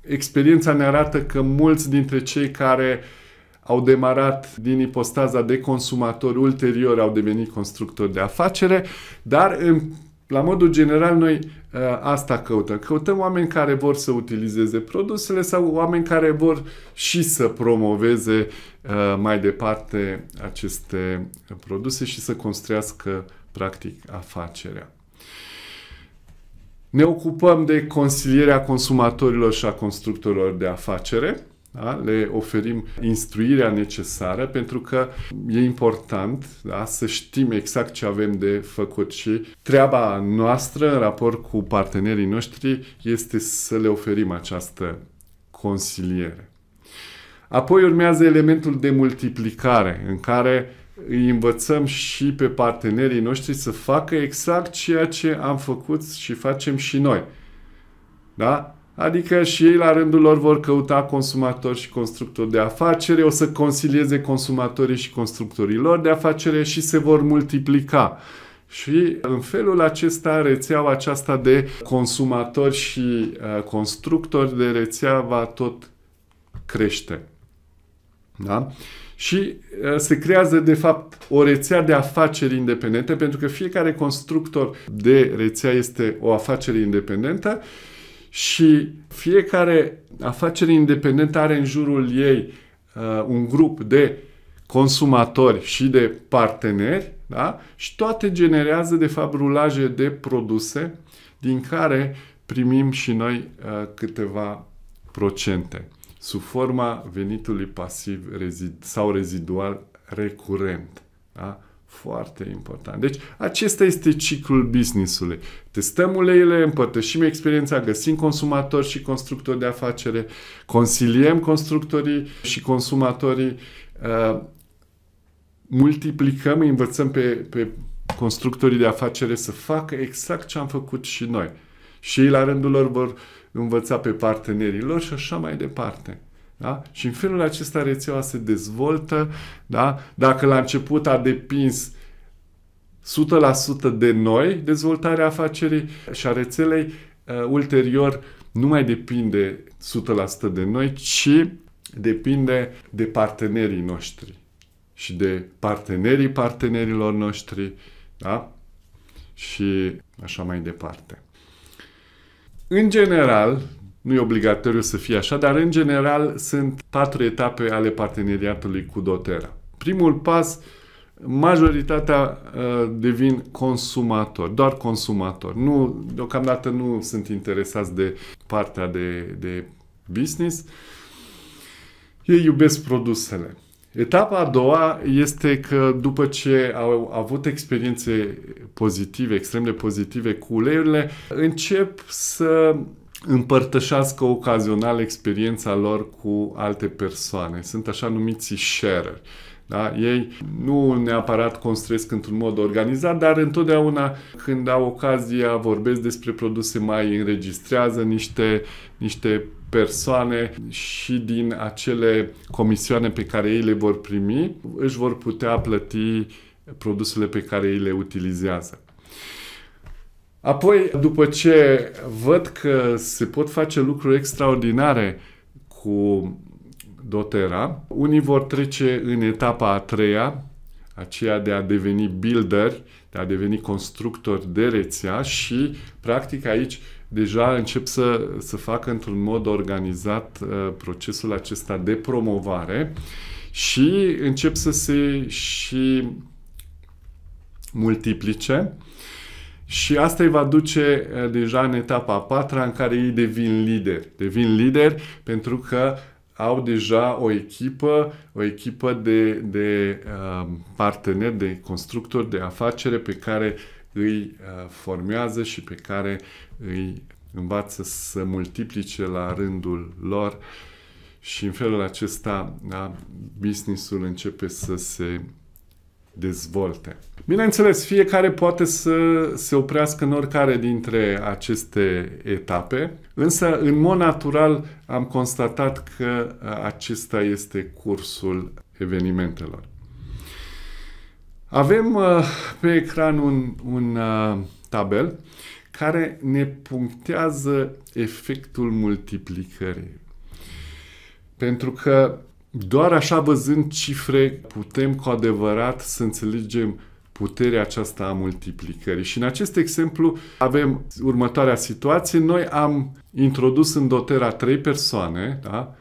Experiența ne arată că mulți dintre cei care au demarat din ipostaza de consumatori, ulterior au devenit constructori de afacere, dar în, la modul general noi uh, asta căutăm. Căutăm oameni care vor să utilizeze produsele sau oameni care vor și să promoveze uh, mai departe aceste produse și să construiască practic afacerea. Ne ocupăm de consilierea consumatorilor și a constructorilor de afacere. Da? Le oferim instruirea necesară pentru că e important da? să știm exact ce avem de făcut și treaba noastră în raport cu partenerii noștri este să le oferim această consiliere. Apoi urmează elementul de multiplicare în care îi învățăm și pe partenerii noștri să facă exact ceea ce am făcut și facem și noi. Da? Adică și ei la rândul lor vor căuta consumatori și constructori de afacere, o să consilieze consumatorii și constructorii lor de afacere și se vor multiplica. Și în felul acesta, rețeaua aceasta de consumatori și uh, constructori de rețea va tot crește. Da? și uh, se creează, de fapt, o rețea de afaceri independente, pentru că fiecare constructor de rețea este o afacere independentă și fiecare afacere independentă are în jurul ei uh, un grup de consumatori și de parteneri da? și toate generează, de fapt, rulaje de produse din care primim și noi uh, câteva procente sub forma venitului pasiv rezid, sau rezidual recurent. Da? Foarte important. Deci, acesta este ciclul businessului. Testăm uleiile, împărtășim experiența, găsim consumatori și constructori de afacere, consiliem constructorii și consumatorii, uh, multiplicăm, învățăm pe, pe constructorii de afacere să facă exact ce am făcut și noi. Și ei, la rândul lor, vor uh, învăța pe partenerii lor și așa mai departe. Da? Și în felul acesta rețeaua se dezvoltă. Da? Dacă la început a depins 100% de noi, dezvoltarea afacerii și a rețelei, uh, ulterior nu mai depinde 100% de noi, ci depinde de partenerii noștri și de partenerii partenerilor noștri, da? Și așa mai departe. În general, nu e obligatoriu să fie așa, dar în general sunt patru etape ale parteneriatului cu Dotera. Primul pas, majoritatea uh, devin consumatori, doar consumatori. Nu, deocamdată nu sunt interesați de partea de, de business. Ei iubesc produsele. Etapa a doua este că după ce au avut experiențe pozitive, extrem de pozitive cu uleiurile, încep să împărtășească ocazional experiența lor cu alte persoane. Sunt așa numiți sharer. Da? Ei nu neapărat construiesc într-un mod organizat, dar întotdeauna când au ocazia vorbesc despre produse mai înregistrează niște, niște persoane și din acele comisioane pe care ei le vor primi, își vor putea plăti produsele pe care ei le utilizează. Apoi, după ce văd că se pot face lucruri extraordinare cu Dotera, unii vor trece în etapa a treia, aceea de a deveni builder, de a deveni constructor de rețea și, practic, aici deja încep să, să facă într-un mod organizat uh, procesul acesta de promovare și încep să se și multiplice și asta îi va duce uh, deja în etapa a patra în care ei devin lideri. Devin lideri pentru că au deja o echipă, o echipă de, de uh, parteneri, de constructori de afacere pe care îi uh, formează și pe care îi învață să multiplice la rândul lor și în felul acesta da, businessul începe să se dezvolte. Bineînțeles, fiecare poate să se oprească în oricare dintre aceste etape, însă în mod natural am constatat că acesta este cursul evenimentelor. Avem pe ecran un, un tabel care ne punctează efectul multiplicării. Pentru că doar așa văzând cifre putem cu adevărat să înțelegem puterea aceasta a multiplicării. Și în acest exemplu avem următoarea situație. Noi am introdus în dotera trei persoane da?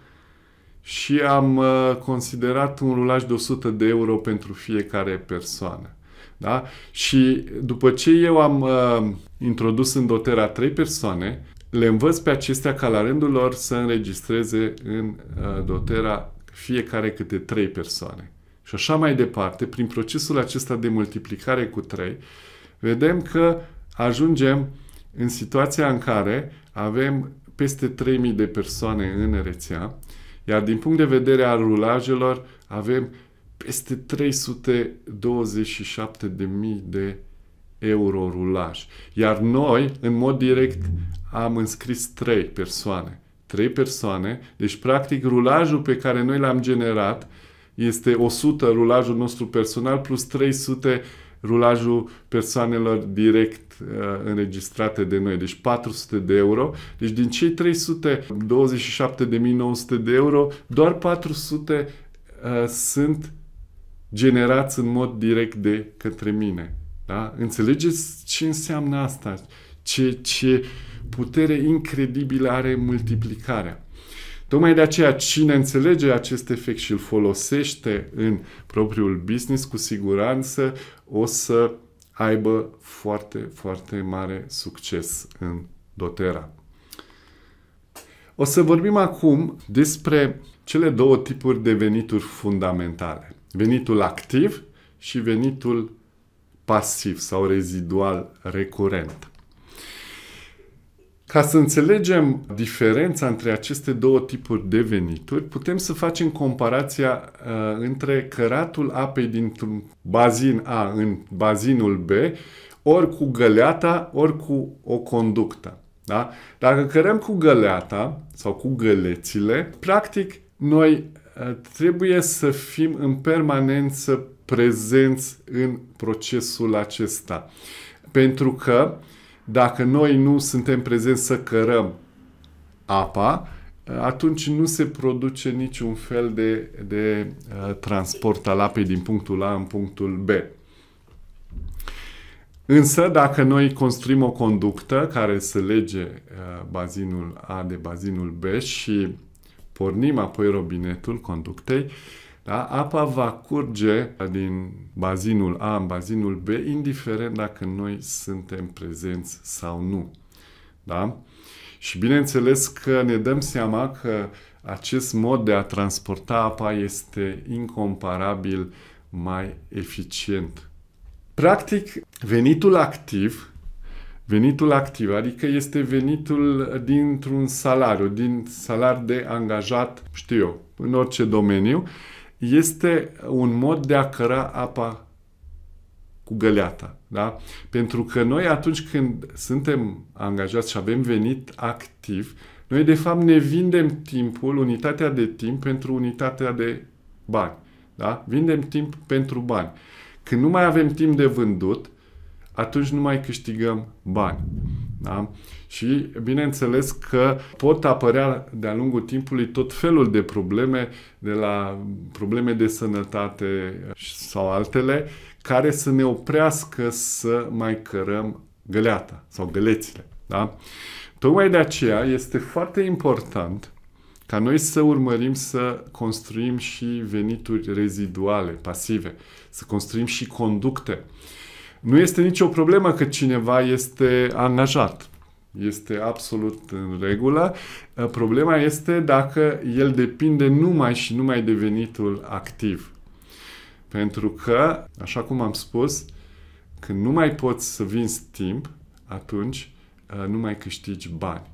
și am uh, considerat un rulaj de 100 de euro pentru fiecare persoană. Da? Și după ce eu am uh, introdus în dotera trei persoane, le învăț pe acestea ca la rândul lor să înregistreze în uh, dotera fiecare câte trei persoane. Și așa mai departe, prin procesul acesta de multiplicare cu trei, vedem că ajungem în situația în care avem peste 3000 de persoane în rețea, iar din punct de vedere al rulajelor avem peste 327.000 de euro rulaj. Iar noi, în mod direct, am înscris trei persoane. Trei persoane. Deci, practic, rulajul pe care noi l-am generat este 100 rulajul nostru personal plus 300 rulajul persoanelor direct uh, înregistrate de noi, deci 400 de euro. Deci din cei 327.900 de euro, doar 400 uh, sunt generați în mod direct de către mine. Da? Înțelegeți ce înseamnă asta? Ce, ce putere incredibilă are multiplicarea. Tocmai de aceea, cine înțelege acest efect și îl folosește în propriul business, cu siguranță o să aibă foarte, foarte mare succes în dotera. O să vorbim acum despre cele două tipuri de venituri fundamentale venitul activ și venitul pasiv sau rezidual recurent. Ca să înțelegem diferența între aceste două tipuri de venituri, putem să facem comparația uh, între căratul apei dintr-un bazin A în bazinul B, ori cu găleata, ori cu o conductă. Da? Dacă cărăm cu găleata sau cu gălețile, practic noi Eh, trebuie să fim în permanență prezenți în procesul acesta. Pentru că dacă noi nu suntem prezenți să cărăm apa, eh, atunci nu se produce niciun fel de, de eh, transport al apei din punctul A în punctul B. Însă, dacă noi construim o conductă care să lege bazinul A de bazinul B și pornim apoi robinetul conductei, da? apa va curge din bazinul A în bazinul B, indiferent dacă noi suntem prezenți sau nu. Da? Și bineînțeles că ne dăm seama că acest mod de a transporta apa este incomparabil mai eficient. Practic, venitul activ Venitul activ, adică este venitul dintr-un salariu, din salariu de angajat, știu eu, în orice domeniu, este un mod de a căra apa cu găleata. Da? Pentru că noi atunci când suntem angajați și avem venit activ, noi de fapt ne vindem timpul, unitatea de timp pentru unitatea de bani. Da? Vindem timp pentru bani. Când nu mai avem timp de vândut, atunci nu mai câștigăm bani. Da? Și bineînțeles că pot apărea de-a lungul timpului tot felul de probleme, de la probleme de sănătate sau altele, care să ne oprească să mai cărăm găleata sau gălețile. Da? Tocmai de aceea este foarte important ca noi să urmărim să construim și venituri reziduale, pasive, să construim și conducte nu este nicio problemă că cineva este angajat. Este absolut în regulă. Uh, problema este dacă el depinde numai și numai de venitul activ. Pentru că, așa cum am spus, când nu mai poți să vinzi timp, atunci uh, nu mai câștigi bani.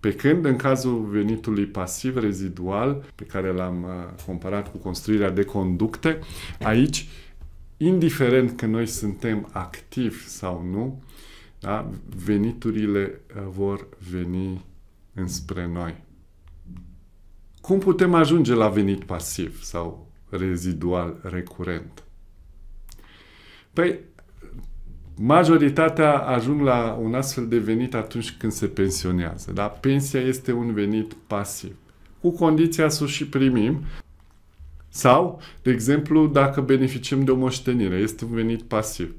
Pe când, în cazul venitului pasiv rezidual, pe care l-am uh, comparat cu construirea de conducte, aici indiferent că noi suntem activi sau nu, da, veniturile uh, vor veni înspre noi. Cum putem ajunge la venit pasiv sau rezidual recurent? Păi, majoritatea ajung la un astfel de venit atunci când se pensionează, dar pensia este un venit pasiv. Cu condiția să o și primim, sau, de exemplu, dacă beneficiem de o moștenire, este un venit pasiv.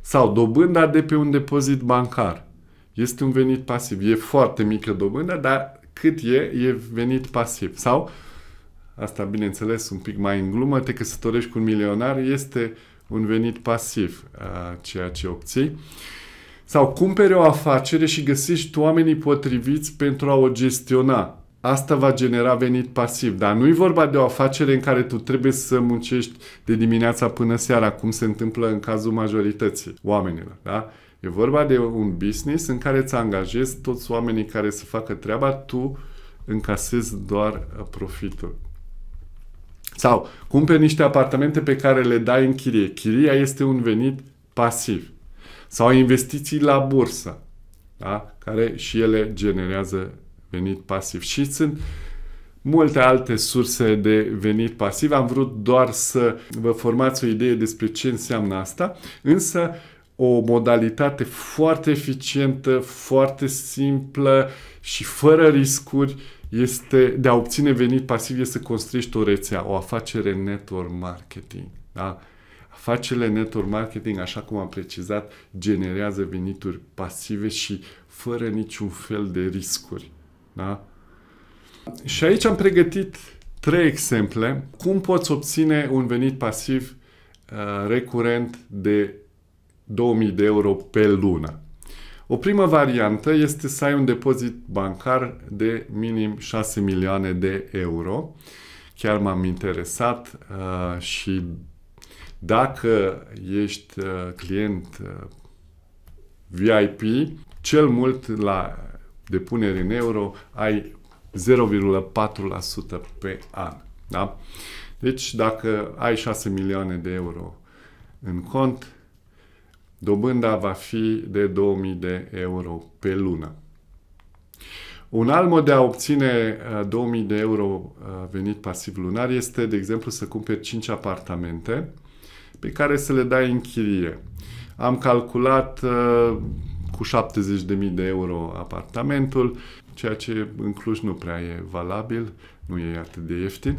Sau dobânda de pe un depozit bancar. Este un venit pasiv. E foarte mică dobânda, dar cât e, e venit pasiv. Sau, asta bineînțeles un pic mai în glumă, te căsătorești cu un milionar, este un venit pasiv, ceea ce obții. Sau cumpere o afacere și găsești oamenii potriviți pentru a o gestiona asta va genera venit pasiv. Dar nu e vorba de o afacere în care tu trebuie să muncești de dimineața până seara, cum se întâmplă în cazul majorității oamenilor. Da? E vorba de un business în care îți angajezi toți oamenii care să facă treaba, tu încasezi doar profitul. Sau cumperi niște apartamente pe care le dai în chirie. Chiria este un venit pasiv. Sau investiții la bursă, da? care și ele generează venit pasiv și sunt multe alte surse de venit pasiv. Am vrut doar să vă formați o idee despre ce înseamnă asta, însă o modalitate foarte eficientă, foarte simplă și fără riscuri este de a obține venit pasiv este să construiești o rețea, o afacere network marketing. Da? Afacerile network marketing, așa cum am precizat, generează venituri pasive și fără niciun fel de riscuri. Da? Și aici am pregătit trei exemple cum poți obține un venit pasiv uh, recurent de 2000 de euro pe lună. O primă variantă este să ai un depozit bancar de minim 6 milioane de euro. Chiar m-am interesat uh, și dacă ești uh, client uh, VIP, cel mult la de punere în euro, ai 0,4% pe an. Da? Deci, dacă ai 6 milioane de euro în cont, dobânda va fi de 2000 de euro pe lună. Un alt mod de a obține 2000 uh, de euro uh, venit pasiv lunar este, de exemplu, să cumperi 5 apartamente pe care să le dai închirie. Am calculat uh, cu 70.000 de euro apartamentul, ceea ce în Cluj nu prea e valabil, nu e atât de ieftin.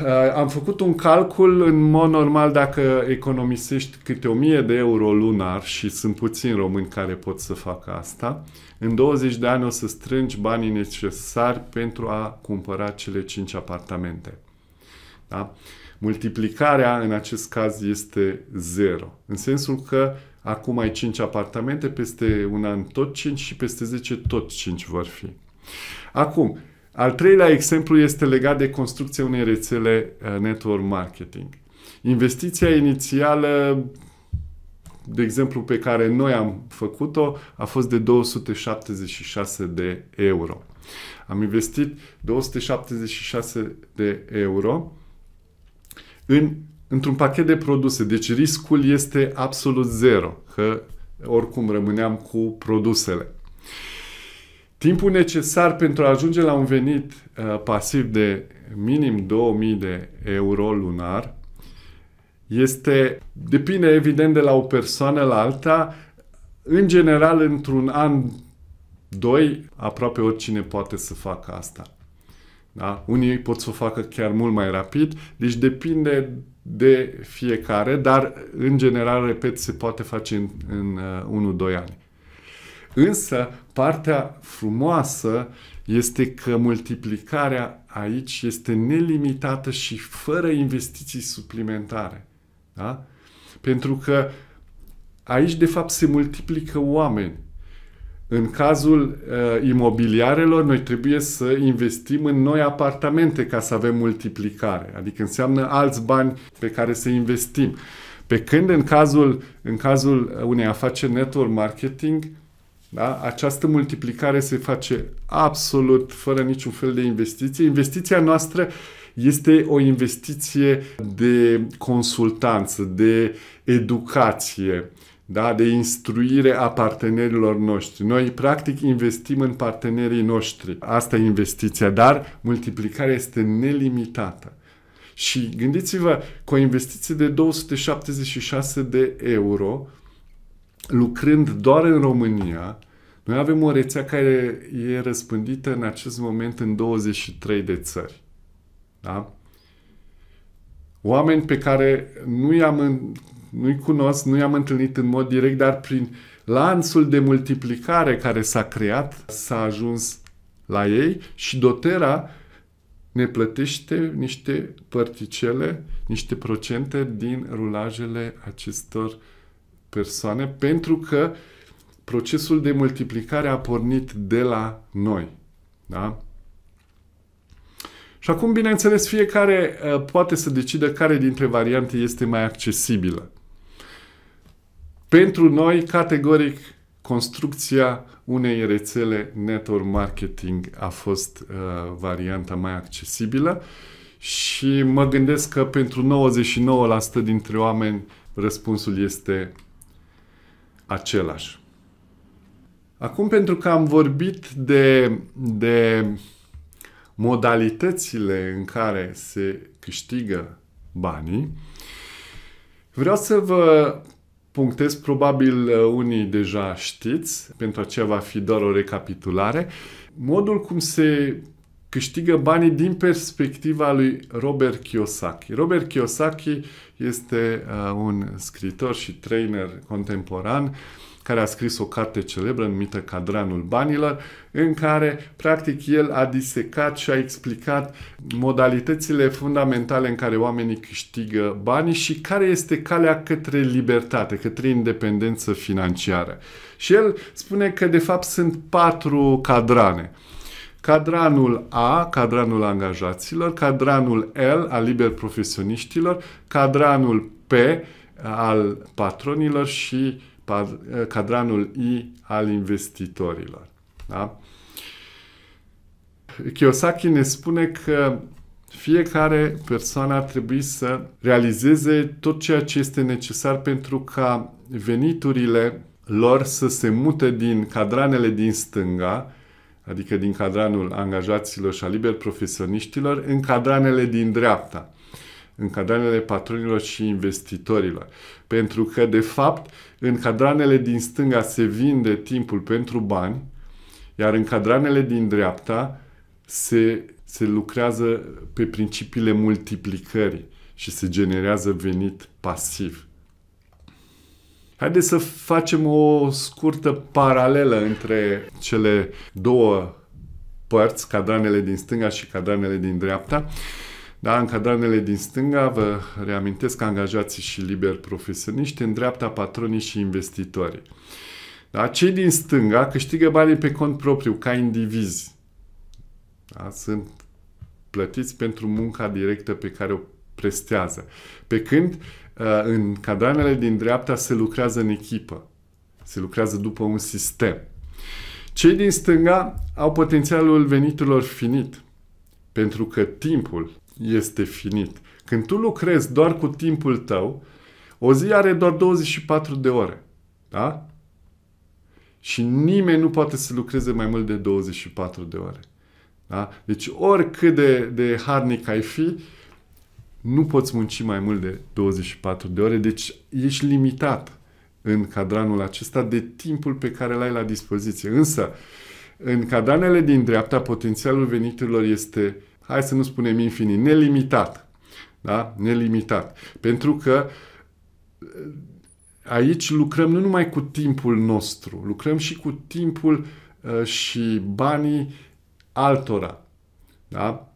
Uh, am făcut un calcul, în mod normal, dacă economisești câte 1000 de euro lunar și sunt puțini români care pot să facă asta, în 20 de ani o să strângi banii necesari pentru a cumpăra cele 5 apartamente. Da? Multiplicarea în acest caz este 0, în sensul că Acum ai 5 apartamente, peste un an tot 5 și peste 10 tot 5 vor fi. Acum, al treilea exemplu este legat de construcția unei rețele eh, network marketing. Investiția inițială, de exemplu, pe care noi am făcut-o, a fost de 276 de euro. Am investit 276 de euro în într-un pachet de produse. Deci riscul este absolut zero, că oricum rămâneam cu produsele. Timpul necesar pentru a ajunge la un venit uh, pasiv de minim 2000 de euro lunar este, depinde evident de la o persoană la alta, în general într-un an, doi, aproape oricine poate să facă asta. Da? Unii pot să o facă chiar mult mai rapid, deci depinde de fiecare, dar în general, repet, se poate face în, în uh, 1-2 ani. Însă, partea frumoasă este că multiplicarea aici este nelimitată și fără investiții suplimentare. Da? Pentru că aici, de fapt, se multiplică oameni. În cazul uh, imobiliarelor, noi trebuie să investim în noi apartamente ca să avem multiplicare. Adică înseamnă alți bani pe care să investim. Pe când în cazul, în cazul unei afaceri network marketing, da, această multiplicare se face absolut fără niciun fel de investiție. Investiția noastră este o investiție de consultanță, de educație, da, de instruire a partenerilor noștri. Noi, practic, investim în partenerii noștri. Asta e investiția, dar multiplicarea este nelimitată. Și gândiți-vă, cu o investiție de 276 de euro, lucrând doar în România, noi avem o rețea care e răspândită în acest moment în 23 de țări. Da? Oameni pe care nu i-am nu-i cunosc, nu i-am întâlnit în mod direct, dar prin lanțul de multiplicare care s-a creat, s-a ajuns la ei și Dotera ne plătește niște părticele, niște procente din rulajele acestor persoane, pentru că procesul de multiplicare a pornit de la noi. Da? Și acum, bineînțeles, fiecare uh, poate să decidă care dintre variante este mai accesibilă. Pentru noi, categoric, construcția unei rețele network marketing a fost uh, varianta mai accesibilă și mă gândesc că pentru 99% dintre oameni răspunsul este același. Acum, pentru că am vorbit de, de modalitățile în care se câștigă banii, vreau să vă punctez, probabil uh, unii deja știți, pentru aceea va fi doar o recapitulare, modul cum se câștigă banii din perspectiva lui Robert Kiyosaki. Robert Kiyosaki este uh, un scritor și trainer contemporan care a scris o carte celebră numită Cadranul Banilor, în care, practic, el a disecat și a explicat modalitățile fundamentale în care oamenii câștigă banii și care este calea către libertate, către independență financiară. Și el spune că, de fapt, sunt patru cadrane. Cadranul A, cadranul angajaților, cadranul L, al liber profesioniștilor, cadranul P, al patronilor și par, eh, cadranul I al investitorilor. Da? Kiyosaki ne spune că fiecare persoană ar trebui să realizeze tot ceea ce este necesar pentru ca veniturile lor să se mute din cadranele din stânga, adică din cadranul angajaților și a liber profesioniștilor, în cadranele din dreapta în cadranele patronilor și investitorilor. Pentru că, de fapt, în cadranele din stânga se vinde timpul pentru bani, iar în cadranele din dreapta se, se lucrează pe principiile multiplicării și se generează venit pasiv. Haideți să facem o scurtă paralelă între cele două părți, cadranele din stânga și cadranele din dreapta. Da, în cadranele din stânga vă reamintesc angajații și liberi profesioniști, în dreapta patronii și investitorii. Da, cei din stânga câștigă banii pe cont propriu, ca indivizi. Da, sunt plătiți pentru munca directă pe care o prestează. Pe când ă, în cadranele din dreapta se lucrează în echipă, se lucrează după un sistem. Cei din stânga au potențialul veniturilor finit, pentru că timpul este finit. Când tu lucrezi doar cu timpul tău, o zi are doar 24 de ore. Da? Și nimeni nu poate să lucreze mai mult de 24 de ore. Da? Deci oricât de, de harnic ai fi, nu poți munci mai mult de 24 de ore, deci ești limitat în cadranul acesta de timpul pe care îl ai la dispoziție. Însă, în cadranele din dreapta, potențialul veniturilor este hai să nu spunem infinit, nelimitat. Da? Nelimitat. Pentru că uh, aici lucrăm nu numai cu timpul nostru, lucrăm și cu timpul uh, și banii altora. Da?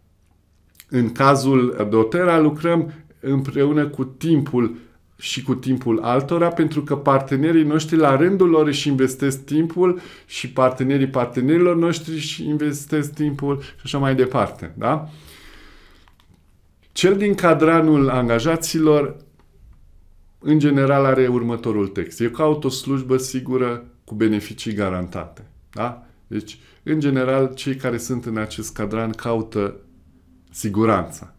În cazul Dotera lucrăm împreună cu timpul și cu timpul altora, pentru că partenerii noștri la rândul lor își investesc timpul și partenerii partenerilor noștri își investesc timpul și așa mai departe. Da? Cel din cadranul angajaților, în general, are următorul text. Eu caut o slujbă sigură cu beneficii garantate. Da? Deci, în general, cei care sunt în acest cadran caută siguranța.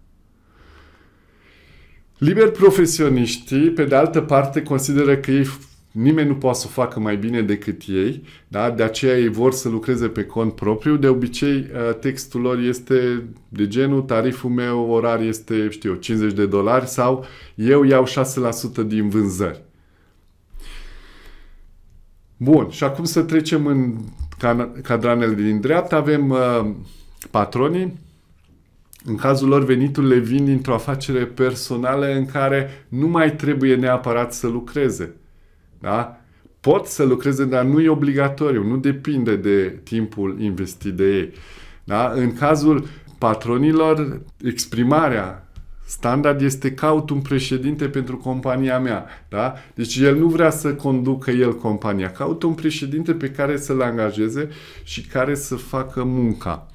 Liber profesioniștii, pe de altă parte, consideră că ei nimeni nu poate să o facă mai bine decât ei, da? de aceea ei vor să lucreze pe cont propriu. De obicei, uh, textul lor este de genul, tariful meu orar este, știu, 50 de dolari sau eu iau 6% din vânzări. Bun, și acum să trecem în cadranele din dreapta. Avem uh, patronii, în cazul lor, veniturile vin dintr-o afacere personală în care nu mai trebuie neapărat să lucreze. Da? Pot să lucreze, dar nu e obligatoriu, nu depinde de timpul investit de ei. Da? În cazul patronilor, exprimarea standard este caut un președinte pentru compania mea. Da? Deci el nu vrea să conducă el compania. Caut un președinte pe care să-l angajeze și care să facă munca.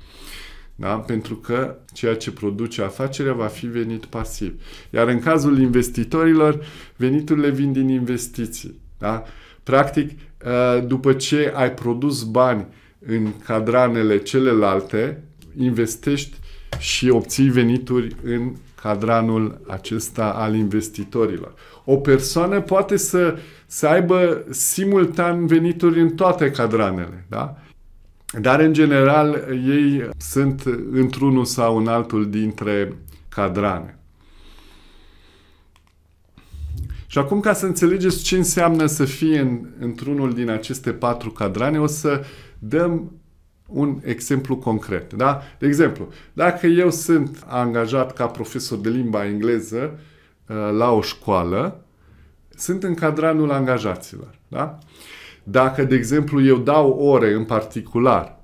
Da? Pentru că ceea ce produce afacerea va fi venit pasiv. Iar în cazul investitorilor, veniturile vin din investiții. Da? Practic, ă, după ce ai produs bani în cadranele celelalte, investești și obții venituri în cadranul acesta al investitorilor. O persoană poate să, să aibă simultan venituri în toate cadranele, da? Dar, în general, ei sunt într-unul sau în altul dintre cadrane. Și acum, ca să înțelegeți ce înseamnă să fie în, într-unul din aceste patru cadrane, o să dăm un exemplu concret. Da? De exemplu, dacă eu sunt angajat ca profesor de limba engleză uh, la o școală, sunt în cadranul angajaților. Da? Uh, dacă, de exemplu, eu dau ore în particular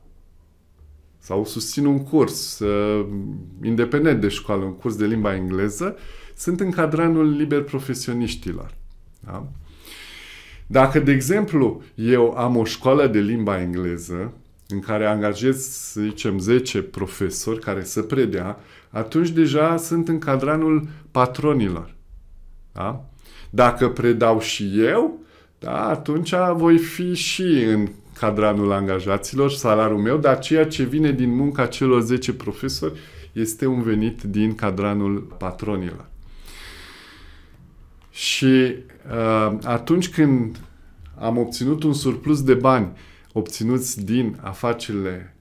sau susțin un curs uh, independent de școală, un curs de limba engleză, sunt în cadranul liber profesioniștilor. Da? Dacă, de exemplu, eu am o școală de limba engleză în care angajez, să zicem, 10 profesori care să predea, atunci deja sunt în cadranul patronilor. Da? Dacă predau și eu, da, atunci voi fi și în cadranul angajaților, salariul meu, dar ceea ce vine din munca celor 10 profesori este un venit din cadranul patronilor. Și uh, atunci când am obținut un surplus de bani obținuți din afacerile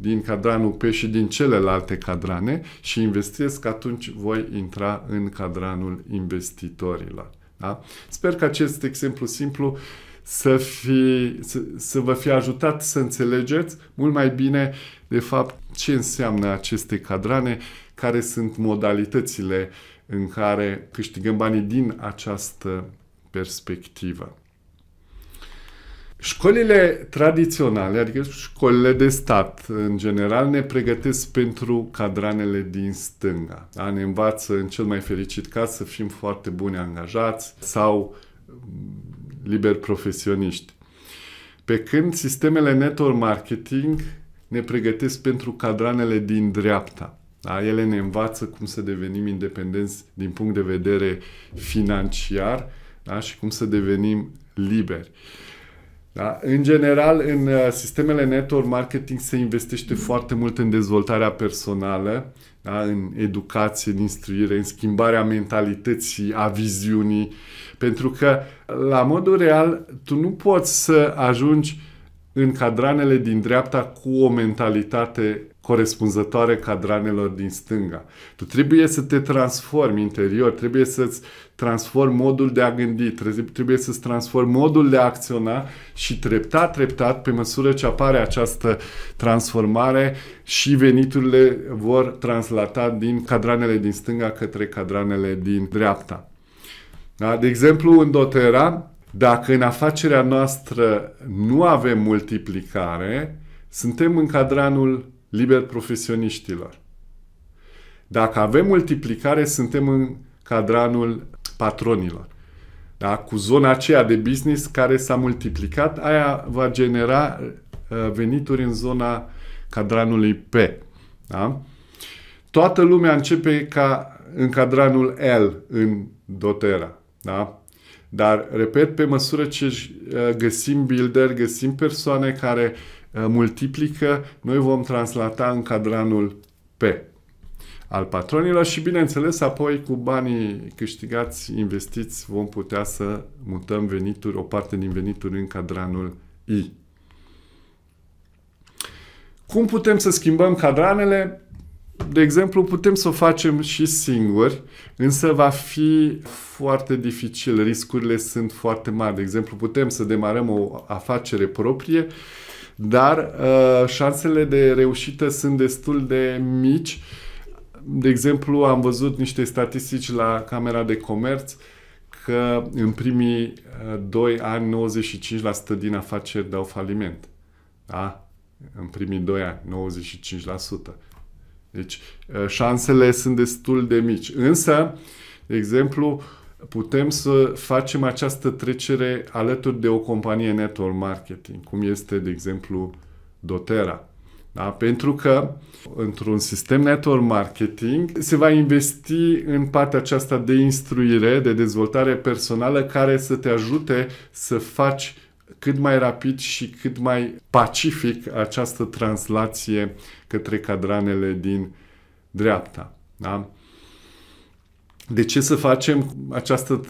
din cadranul P și din celelalte cadrane și investesc, atunci voi intra în cadranul investitorilor. Da? Sper că acest exemplu simplu să, fi, să, să vă fi ajutat să înțelegeți mult mai bine, de fapt, ce înseamnă aceste cadrane, care sunt modalitățile în care câștigăm banii din această perspectivă. Școlile tradiționale, adică școlile de stat, în general, ne pregătesc pentru cadranele din stânga. A da? Ne învață, în cel mai fericit caz, să fim foarte buni angajați sau mm, liberi profesioniști. Pe când sistemele network marketing ne pregătesc pentru cadranele din dreapta. Da? Ele ne învață cum să devenim independenți din punct de vedere financiar da? și cum să devenim liberi. Da? În general, în uh, sistemele network marketing se investește mm. foarte mult în dezvoltarea personală, da? în educație, în instruire, în schimbarea mentalității, a viziunii, pentru că, la modul real, tu nu poți să ajungi în cadranele din dreapta cu o mentalitate corespunzătoare cadranelor din stânga. Tu trebuie să te transformi interior, trebuie să-ți transform modul de a gândi, trebuie să-ți transform modul de a acționa și treptat, treptat, pe măsură ce apare această transformare și veniturile vor translata din cadranele din stânga către cadranele din dreapta. Da? De exemplu, în dotera, dacă în afacerea noastră nu avem multiplicare, suntem în cadranul liber profesioniștilor. Dacă avem multiplicare, suntem în cadranul patronilor. Da? Cu zona aceea de business care s-a multiplicat, aia va genera uh, venituri în zona cadranului P. Da? Toată lumea începe ca în cadranul L în Dotera. Da? Dar, repet, pe măsură ce uh, găsim builder, găsim persoane care uh, multiplică, noi vom translata în cadranul P al patronilor și, bineînțeles, apoi cu banii câștigați, investiți, vom putea să mutăm venituri, o parte din venituri în cadranul I. Cum putem să schimbăm cadranele? De exemplu, putem să o facem și singuri, însă va fi foarte dificil, riscurile sunt foarte mari. De exemplu, putem să demarăm o afacere proprie, dar uh, șansele de reușită sunt destul de mici uh, de exemplu, am văzut niște statistici la Camera de Comerț că în primii 2 uh, ani 95% din afaceri dau faliment. Da? În primii 2 ani 95%. Deci uh, șansele sunt destul de mici. Însă, de exemplu, putem să facem această trecere alături de o companie network marketing, cum este, de exemplu, Dotera da? Pentru că într-un sistem network marketing se va investi în partea aceasta de instruire, de dezvoltare personală care să te ajute să faci cât mai rapid și cât mai pacific această translație către cadranele din dreapta. Da? De ce să facem această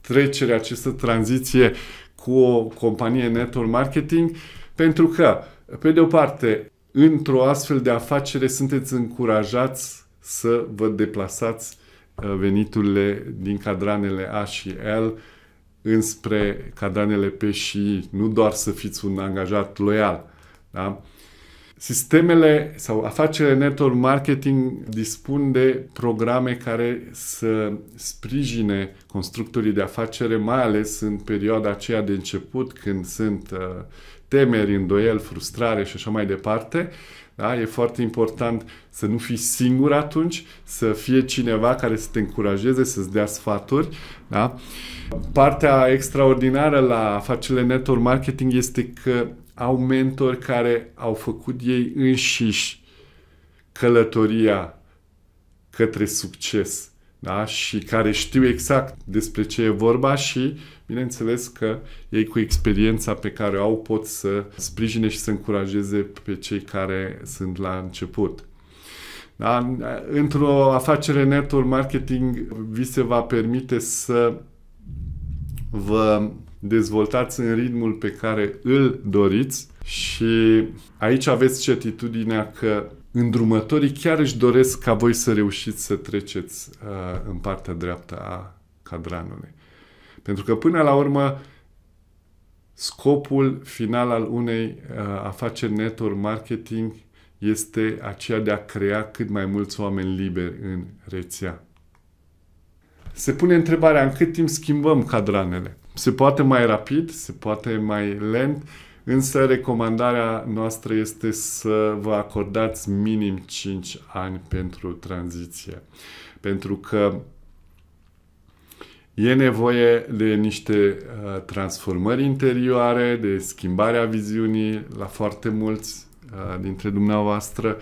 trecere, această tranziție cu o companie network marketing? Pentru că, pe de o parte, într-o astfel de afacere sunteți încurajați să vă deplasați uh, veniturile din cadranele A și L înspre cadranele P și I, nu doar să fiți un angajat loial. Da? Sistemele sau afacerile network marketing dispun de programe care să sprijine constructorii de afacere, mai ales în perioada aceea de început, când sunt uh, temeri, îndoieli, frustrare și așa mai departe. Da? E foarte important să nu fii singur atunci, să fie cineva care să te încurajeze, să-ți dea sfaturi. Da? Partea extraordinară la afacerile network marketing este că au mentori care au făcut ei înșiși călătoria către succes da? și care știu exact despre ce e vorba și, bineînțeles, că ei cu experiența pe care o au pot să sprijine și să încurajeze pe cei care sunt la început. Da? Într-o afacere network marketing vi se va permite să vă dezvoltați în ritmul pe care îl doriți și aici aveți certitudinea că îndrumătorii chiar își doresc ca voi să reușiți să treceți uh, în partea dreaptă a cadranului. Pentru că până la urmă scopul final al unei uh, afaceri network marketing este aceea de a crea cât mai mulți oameni liberi în rețea. Se pune întrebarea în cât timp schimbăm cadranele. Se poate mai rapid, se poate mai lent, uh, Însă recomandarea noastră este să vă acordați minim 5 ani pentru tranziție. Pentru că E nevoie de niște uh, transformări interioare, de schimbarea viziunii la foarte mulți uh, dintre dumneavoastră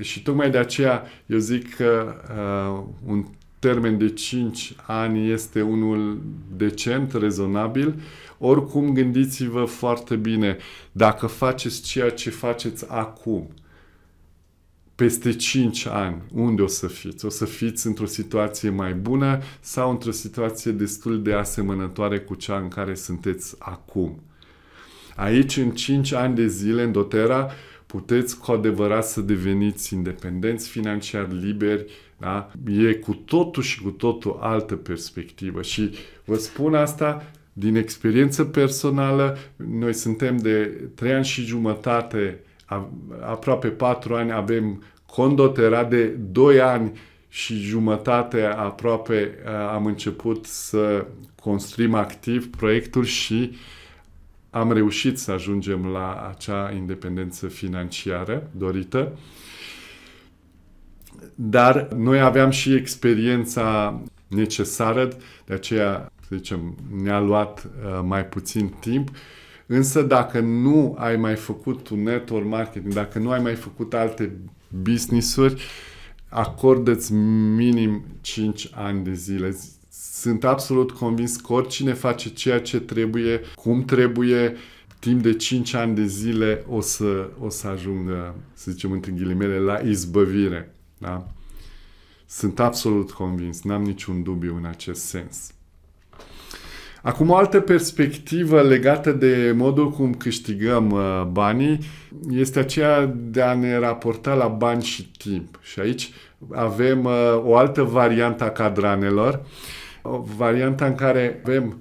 și tocmai de aceea eu zic că uh, un termen de 5 ani este unul decent, rezonabil. Oricum, gândiți-vă foarte bine, dacă faceți ceea ce faceți acum, peste 5 ani, unde o să fiți? O să fiți într-o situație mai bună sau într-o situație destul de asemănătoare cu cea în care sunteți acum? Aici, în 5 ani de zile, în Dotera, puteți cu adevărat să deveniți independenți financiar, liberi, da? E cu totul și cu totul altă perspectivă și vă spun asta din experiență personală. Noi suntem de trei ani și jumătate, aproape patru ani, avem condotera de doi ani și jumătate aproape am început să construim activ proiectul și am reușit să ajungem la acea independență financiară dorită dar noi aveam și experiența necesară, de aceea, să zicem, ne-a luat uh, mai puțin timp. Însă dacă nu ai mai făcut un network marketing, dacă nu ai mai făcut alte business-uri, acordă-ți minim 5 ani de zile. Sunt absolut convins că oricine face ceea ce trebuie, cum trebuie, timp de 5 ani de zile o să, o să ajungă, să zicem între ghilimele, la izbăvire. Da? Sunt absolut convins, n-am niciun dubiu în acest sens. Acum o altă perspectivă legată de modul cum câștigăm uh, banii este aceea de a ne raporta la bani și timp. Și aici avem uh, o altă variantă a cadranelor, o variantă în care avem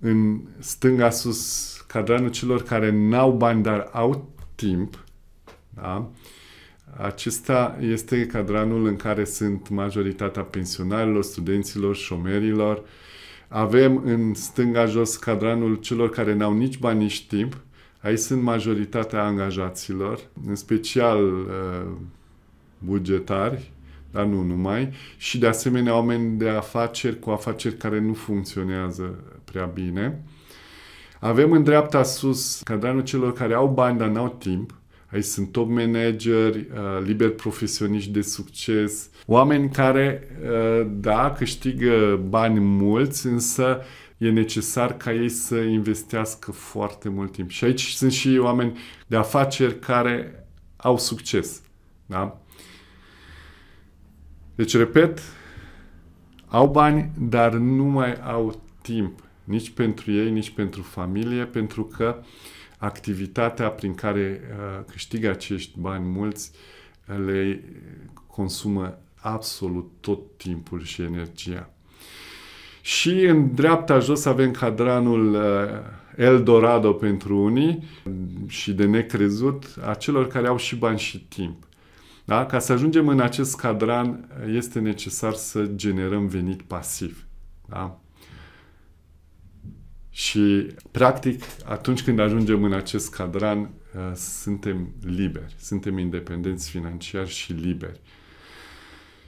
în stânga sus cadranul celor care n-au bani, dar au timp. Da? Acesta este cadranul în care sunt majoritatea pensionarilor, studenților, șomerilor. Avem în stânga jos cadranul celor care n-au nici bani, nici timp. Aici sunt majoritatea angajaților, în special uh, bugetari, dar nu numai, și de asemenea oameni de afaceri cu afaceri care nu funcționează prea bine. Avem în dreapta sus cadranul celor care au bani, dar n-au timp aici sunt top manageri, uh, liberi profesioniști de succes, oameni care, uh, da, câștigă bani mulți, însă e necesar ca ei să investească foarte mult timp. Și aici sunt și oameni de afaceri care au succes. Da? Deci, repet, au bani, dar nu mai au timp nici pentru ei, nici pentru familie, pentru că uh, activitatea prin care uh, câștigă acești bani mulți le consumă absolut tot timpul și energia. Și în dreapta jos avem cadranul uh, El Dorado pentru unii și de necrezut a celor care au și bani și timp. Da? Ca să ajungem în acest cadran este necesar să generăm venit pasiv. Da? Și, practic, atunci când ajungem în acest cadran, uh, suntem liberi, suntem independenți financiar și liberi.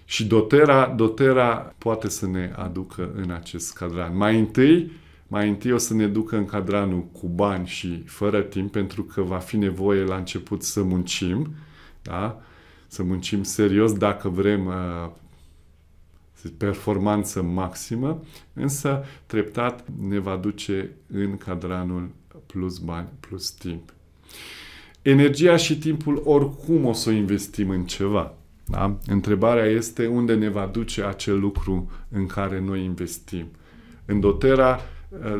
Și dotera, dotera poate să ne aducă în acest cadran. Mai întâi, mai întâi o să ne ducă în cadranul cu bani și fără timp, pentru că va fi nevoie la început să muncim, da? să muncim serios dacă vrem uh, performanță maximă, însă treptat ne va duce în cadranul plus bani, plus timp. Energia și timpul oricum o să o investim în ceva. Da? Întrebarea este unde ne va duce acel lucru în care noi investim. În dotera,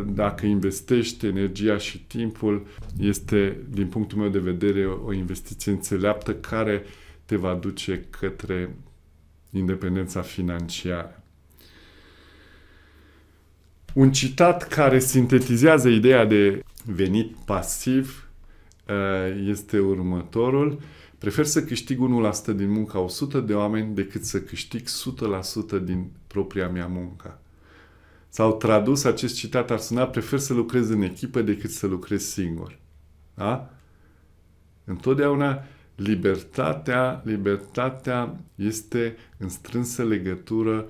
dacă investești energia și timpul, este, din punctul meu de vedere, o investiție înțeleaptă care te va duce către independența financiară. Un citat care sintetizează ideea de venit pasiv uh, este următorul. Prefer să câștig 1% din munca 100 de oameni decât să câștig 100% din propria mea muncă. Sau tradus acest citat ar suna, prefer să lucrez în echipă decât să lucrez singur. Da? Întotdeauna libertatea, libertatea este în strânsă legătură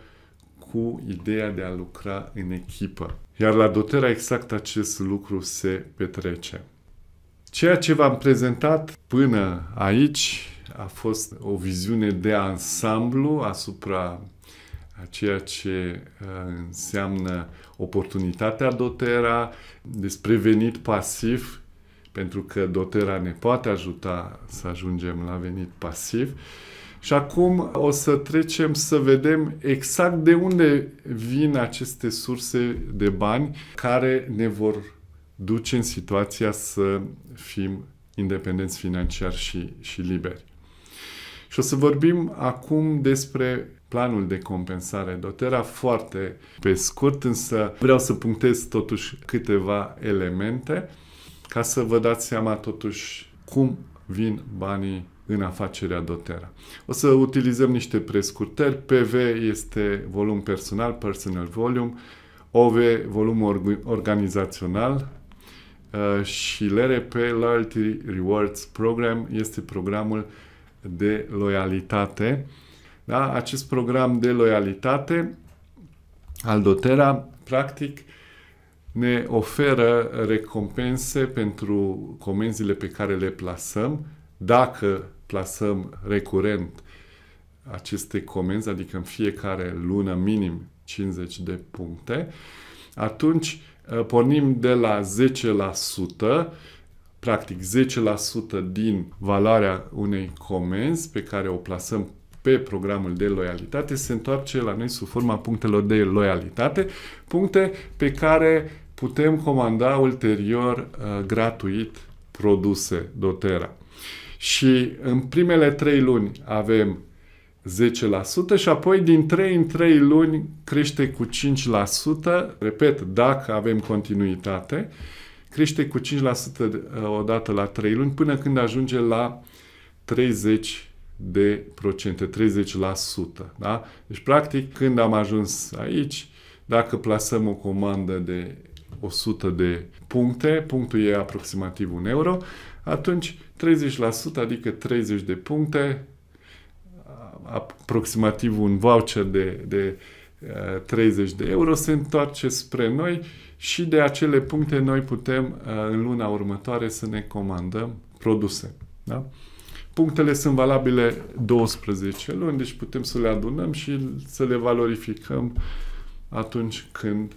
cu ideea de a lucra în echipă. Iar la dotera exact acest lucru se petrece. Ceea ce v-am prezentat până aici a fost o viziune de ansamblu asupra a ceea ce uh, înseamnă oportunitatea dotera, despre venit pasiv, pentru că dotera ne poate ajuta să ajungem la venit pasiv. Și acum o să trecem să vedem exact de unde vin aceste surse de bani care ne vor duce în situația să fim independenți financiar și, și liberi. Și o să vorbim acum despre planul de compensare dotera foarte pe scurt, însă vreau să punctez totuși câteva elemente ca să vă dați seama totuși cum vin banii în afacerea doTERRA. O să utilizăm niște prescurtări. PV este volum personal, personal volume, OV volum org- organizațional uh, și LRP, Loyalty Rewards Program, este programul de loialitate. Da? Acest program de loialitate al doTERRA, practic, uh, ne oferă recompense pentru comenzile pe care le plasăm, dacă plasăm recurent aceste comenzi, adică în fiecare lună minim 50 de puncte, atunci ă, pornim de la 10%, practic 10% din valoarea unei comenzi pe care o plasăm pe programul de loialitate se întoarce la noi sub forma punctelor de loialitate, puncte pe care putem comanda ulterior uh, gratuit produse doTERRA. Și în primele 3 luni avem 10% și apoi din 3 în 3 luni crește cu 5%, repet, dacă avem continuitate, crește cu 5% uh, odată la 3 luni până când ajunge la 30 de procente, 30%. Da? Deci, practic, când am ajuns aici, dacă plasăm o comandă de 100 de puncte, punctul e aproximativ 1 euro, atunci 30%, adică 30 de puncte, aproximativ un voucher de, de 30 uh, de euro, se întoarce spre noi și de acele puncte noi putem uh, în luna următoare să ne comandăm produse. Da? Punctele sunt valabile 12 luni, deci putem să le adunăm și să le valorificăm atunci când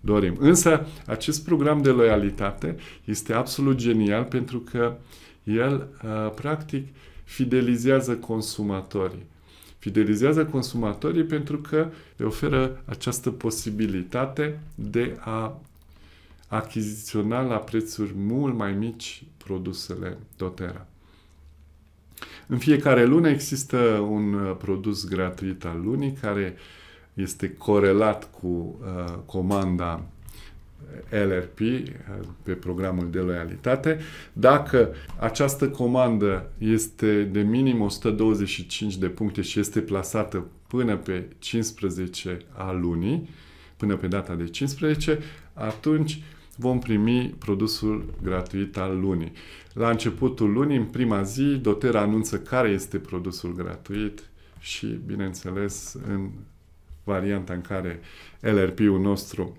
dorim. Însă, acest program de loialitate este absolut genial pentru că el, uh, practic, fidelizează consumatorii. Fidelizează consumatorii pentru că le oferă această posibilitate de a achiziționa la prețuri mult mai mici produsele dotera. În fiecare lună există un uh, produs gratuit al lunii care uh, este corelat cu uh, comanda LRP, uh, pe programul de loialitate. Dacă această comandă este de minim 125 de puncte și este plasată până pe 15 a lunii, până pe data de 15, atunci vom primi produsul gratuit al lunii. La începutul lunii, în prima zi, Dotera anunță care este produsul gratuit și, bineînțeles, în varianta în care LRP-ul nostru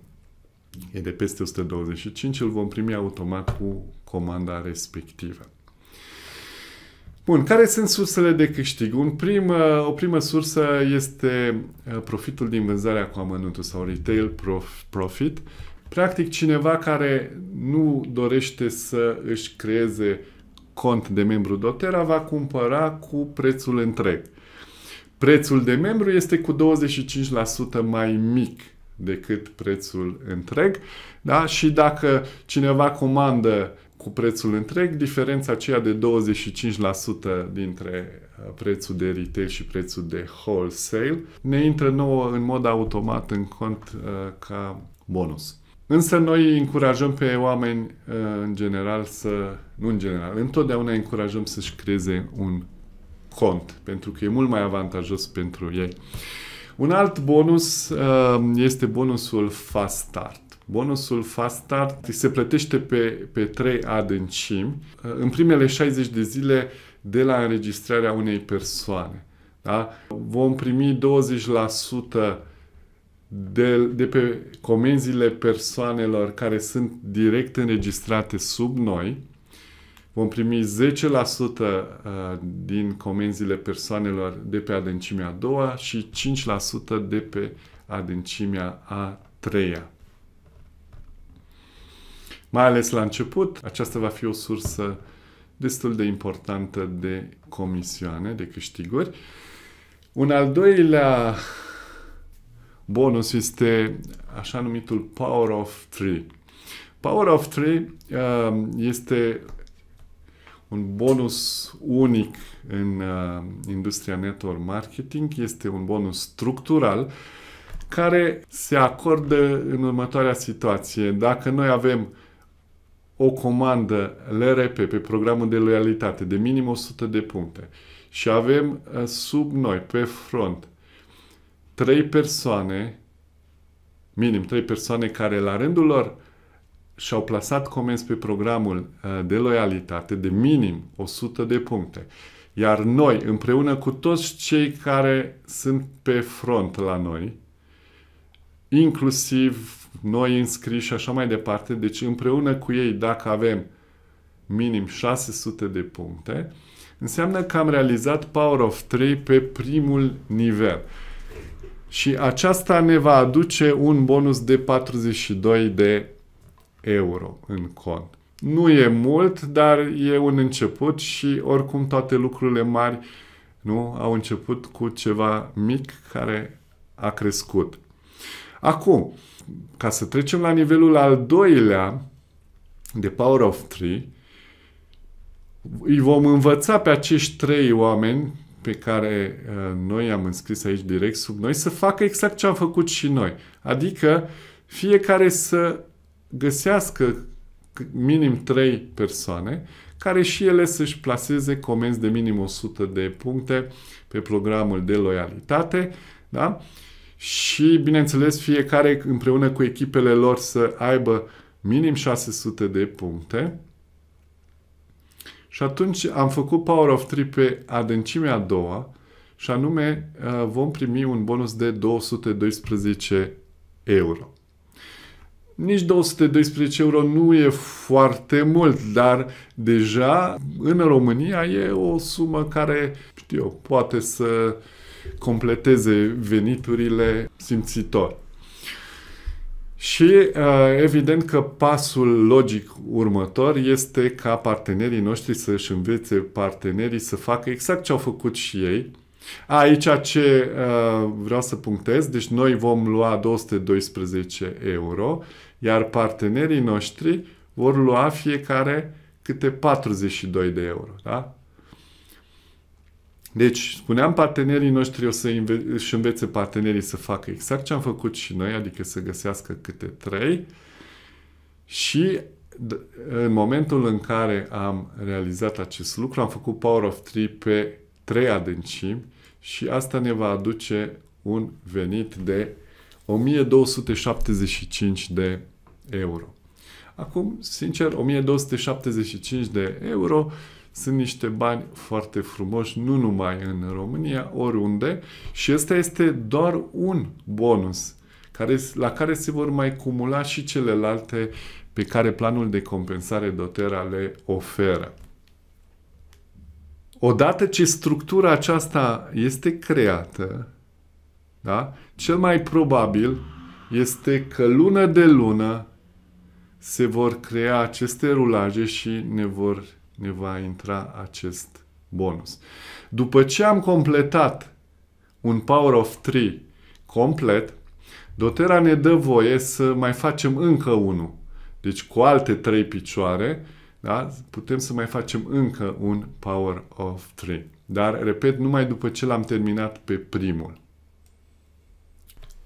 e de peste 125, îl vom primi automat cu comanda respectivă. Bun, care sunt sursele de câștig? Un prim, o primă sursă este uh, profitul din vânzarea cu amănuntul sau retail profit. Practic, cineva care nu dorește să își creeze cont de membru Dotera va cumpăra cu prețul întreg. Prețul de membru este cu 25% mai mic decât prețul întreg da? și dacă cineva comandă cu prețul întreg, diferența aceea de 25% dintre uh, prețul de retail și prețul de wholesale ne intră nouă în mod automat în cont uh, ca bonus. Însă noi încurajăm pe oameni uh, în general să, nu în general, întotdeauna încurajăm să-și creeze un cont, pentru că e mult mai avantajos pentru ei. Un alt bonus um, este bonusul Fast Start. Bonusul Fast Start se plătește pe, pe 3 adâncimi uh, în primele 60 de zile de la înregistrarea unei persoane. Da? Vom primi 20% de, de pe comenzile persoanelor care sunt direct înregistrate sub noi, vom primi 10% uh, din comenzile persoanelor de pe adâncimea a doua și 5% de pe adâncimea a treia. Mai ales la început, aceasta va fi o sursă destul de importantă de comisioane, de câștiguri. Un al doilea bonus este așa numitul Power of Three. Power of Three uh, este un bonus unic în uh, industria network marketing, este un bonus structural care se acordă în următoarea situație. Dacă noi avem o comandă LRP pe programul de loialitate de minim 100 de puncte și avem uh, sub noi, pe front, trei persoane, minim trei persoane care la rândul lor și-au plasat comenzi pe programul uh, de loialitate de minim 100 de puncte. Iar noi, împreună cu toți cei care sunt pe front la noi, inclusiv noi înscriși și așa mai departe, deci împreună cu ei, dacă avem minim 600 de puncte, înseamnă că am realizat Power of 3 pe primul nivel. Și aceasta ne va aduce un bonus de 42 de euro în cont. Nu e mult, dar e un început și oricum toate lucrurile mari nu au început cu ceva mic care a crescut. Acum, ca să trecem la nivelul al doilea de Power of Three, îi vom învăța pe acești trei oameni pe care uh, noi am înscris aici direct sub noi să facă exact ce am făcut și noi. Adică fiecare să găsească minim 3 persoane care și ele să-și placeze comenzi de minim 100 de puncte pe programul de loialitate, da? Și, bineînțeles, fiecare împreună cu echipele lor să aibă minim 600 de puncte. Și atunci am făcut Power of 3 pe adâncimea a doua și anume uh, vom primi un bonus de 212 euro. Nici 212 euro nu e foarte mult, dar deja în România e o sumă care, știu eu, poate să completeze veniturile simțitor. Și uh, evident că pasul logic următor este ca partenerii noștri să-și învețe partenerii să facă exact ce au făcut și ei. Aici ce uh, vreau să punctez, deci noi vom lua 212 euro iar partenerii noștri vor lua fiecare câte 42 de euro. Da? Deci, spuneam partenerii noștri o să înve- își învețe partenerii să facă exact ce am făcut și noi, adică să găsească câte trei și în momentul în care am realizat acest lucru, am făcut Power of 3 pe trei adâncimi și asta ne va aduce un venit de 1275 de euro. Acum, sincer, 1275 de euro sunt niște bani foarte frumoși, nu numai în România, oriunde. Și ăsta este doar un bonus care, la care se vor mai cumula și celelalte pe care planul de compensare dotera le oferă. Odată ce structura aceasta este creată, da? Cel mai probabil este că lună de lună se vor crea aceste rulaje și ne, vor, ne va intra acest bonus. După ce am completat un Power of 3 complet, Dotera ne dă voie să mai facem încă unul. Deci cu alte trei picioare, da? putem să mai facem încă un Power of 3. Dar, repet, numai după ce l-am terminat pe primul.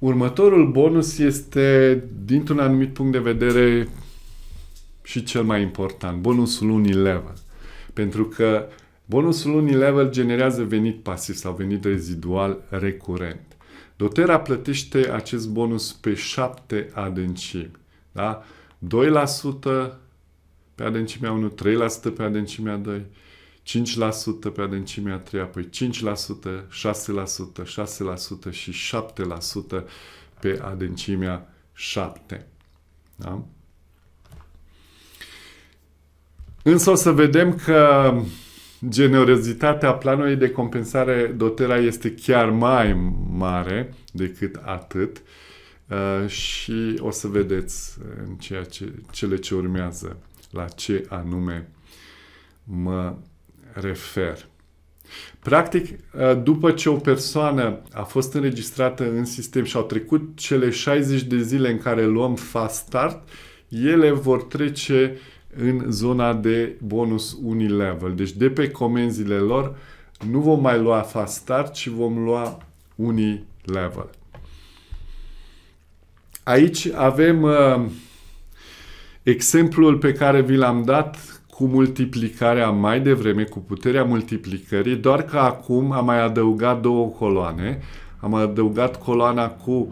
Următorul bonus este, dintr-un anumit punct de vedere, și cel mai important, bonusul Unilevel. Pentru că bonusul Unilevel generează venit pasiv sau venit rezidual recurent. Dotera plătește acest bonus pe 7 adâncimi. Da? 2% pe adâncimea 1, 3% pe adâncimea 2, 5% pe adâncimea a treia, apoi 5%, 6%, 6% și 7% pe adâncimea 7. Da? Însă o să vedem că generozitatea planului de compensare dotera este chiar mai mare decât atât uh, și o să vedeți uh, în ceea ce, cele ce urmează la ce anume mă refer. Practic, ă, după ce o persoană a fost înregistrată în sistem și au trecut cele 60 de zile în care luăm fast start, ele vor trece în zona de bonus unilevel. Deci de pe comenzile lor nu vom mai lua fast start, ci vom lua unilevel. Aici avem uh, exemplul pe care vi l-am dat cu multiplicarea mai devreme, cu puterea multiplicării, doar că acum am mai adăugat două coloane. Am adăugat coloana cu uh,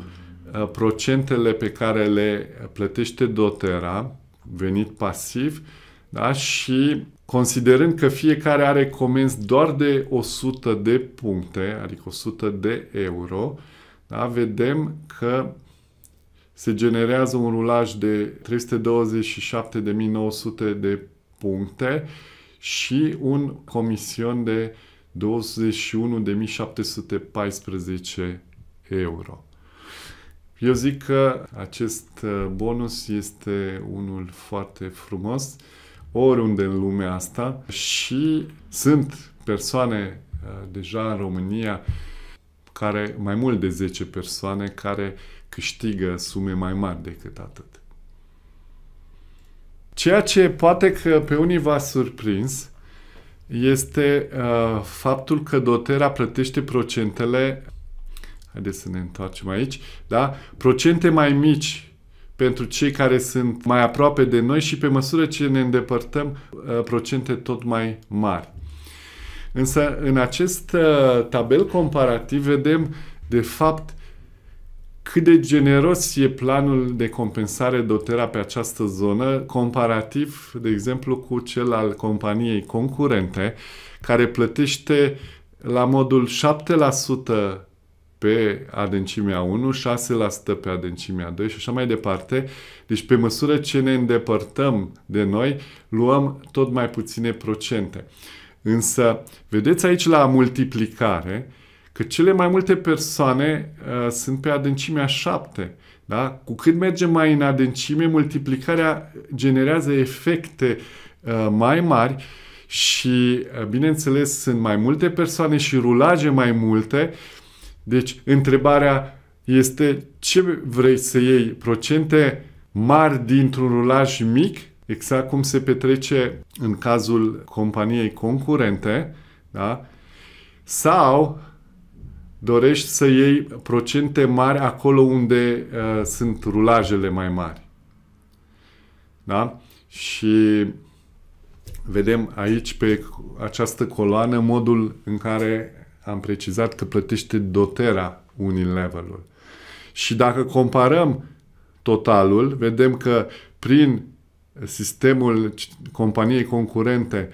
procentele pe care le plătește dotera, venit pasiv, da? și considerând că fiecare are comenzi doar de 100 de puncte, adică 100 de euro, da? vedem că se generează un rulaj de 327.900 de puncte și un comision de 21.714 euro. Eu zic că acest uh, bonus este unul foarte frumos oriunde în lumea asta și sunt persoane uh, deja în România care mai mult de 10 persoane care câștigă sume mai mari decât atât. Ceea ce poate că pe unii v-a surprins este uh, faptul că Dotera plătește procentele, haideți să ne întoarcem aici, da? procente mai mici pentru cei care sunt mai aproape de noi și pe măsură ce ne îndepărtăm, uh, procente tot mai mari. Însă în acest uh, tabel comparativ vedem de fapt cât de generos e planul de compensare Dotera pe această zonă, comparativ, de exemplu, cu cel al companiei concurente, care plătește la modul 7% pe adâncimea 1, 6% pe adâncimea 2 și așa mai departe. Deci pe măsură ce ne îndepărtăm de noi, luăm tot mai puține procente. Însă, vedeți aici la multiplicare, că cele mai multe persoane uh, sunt pe adâncimea 7. Da? Cu cât mergem mai în adâncime, multiplicarea generează efecte uh, mai mari și, uh, bineînțeles, sunt mai multe persoane și rulaje mai multe. Deci, întrebarea este ce vrei să iei? Procente mari dintr-un rulaj mic, exact cum se petrece în cazul companiei concurente, da? sau dorești să iei procente mari acolo unde uh, sunt rulajele mai mari. Da? Și vedem aici pe această coloană modul în care am precizat că plătește dotera Unilevel-ul. Și dacă comparăm totalul, vedem că prin sistemul companiei concurente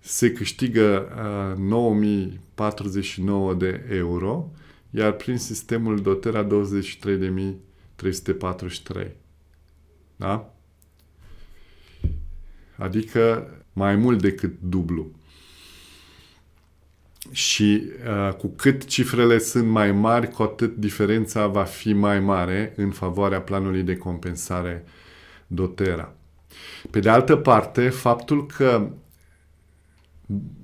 se câștigă uh, 9000 49 de euro, iar prin sistemul Dotera 23.343. Da? Adică mai mult decât dublu. Și uh, cu cât cifrele sunt mai mari, cu atât diferența va fi mai mare în favoarea planului de compensare Dotera. Pe de altă parte, faptul că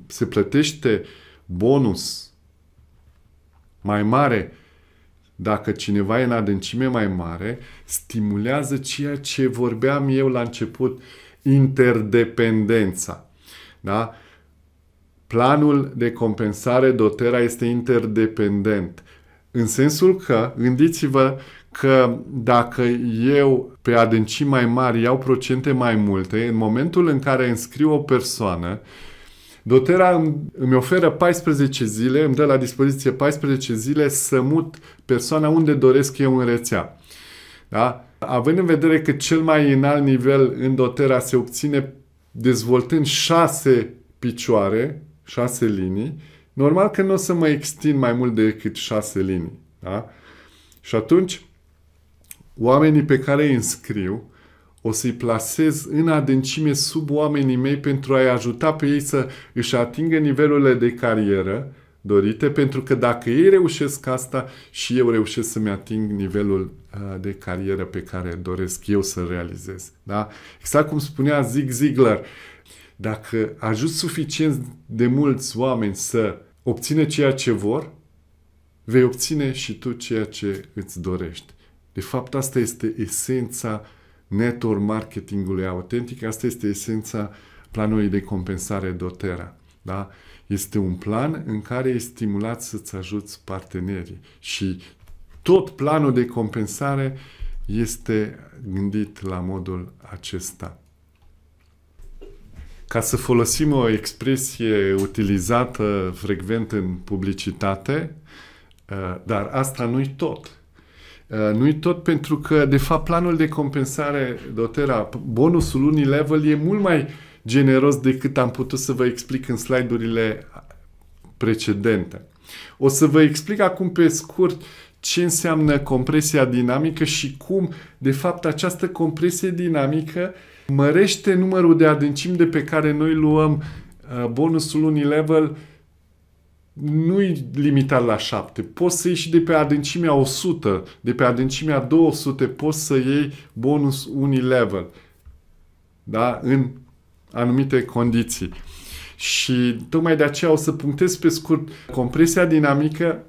se plătește uh, bonus mai mare, dacă cineva e în adâncime mai mare, stimulează ceea ce vorbeam eu la început, interdependența. Da? Planul de compensare dotera este interdependent. În sensul că, gândiți-vă că dacă eu pe adâncimi mai mari iau procente mai multe, în momentul în care înscriu o persoană, Dotera îmi oferă 14 zile, îmi dă la dispoziție 14 zile să mut persoana unde doresc eu în rețea. Da? Având în vedere că cel mai înalt nivel în dotera se obține dezvoltând 6 picioare, 6 linii, normal că nu o să mă extind mai mult decât 6 linii. Da? Și atunci, oamenii pe care îi înscriu, o să-i placez în adâncime sub oamenii mei pentru a-i ajuta pe ei să își atingă nivelurile de carieră dorite, pentru că dacă ei reușesc asta și eu reușesc să-mi ating nivelul uh, de carieră pe care doresc eu să realizez. Da? Exact cum spunea Zig Ziglar, dacă ajut suficient de mulți oameni să obțină ceea ce vor, vei obține și tu ceea ce îți dorești. De fapt, asta este esența uh, network marketingului autentic. Asta este esența planului de compensare doTERRA. Da? Este un plan în care e stimulat să-ți ajuți partenerii și tot planul de compensare este gândit la modul acesta. Ca să folosim o expresie utilizată frecvent în publicitate, uh, dar asta nu-i tot. Uh, nu-i tot pentru că, de fapt, planul de compensare dotera, bonusul level, e mult mai generos decât am putut să vă explic în slide-urile precedente. O să vă explic acum pe scurt ce înseamnă compresia dinamică și cum, de fapt, această compresie dinamică mărește numărul de adâncimi de pe care noi luăm uh, bonusul unii level nu-i limitat la 7. Poți să iei și de pe adâncimea 100, de pe adâncimea 200, poți să iei bonus unilevel. Da? În anumite condiții. Și tocmai de aceea o să punctez pe scurt compresia dinamică.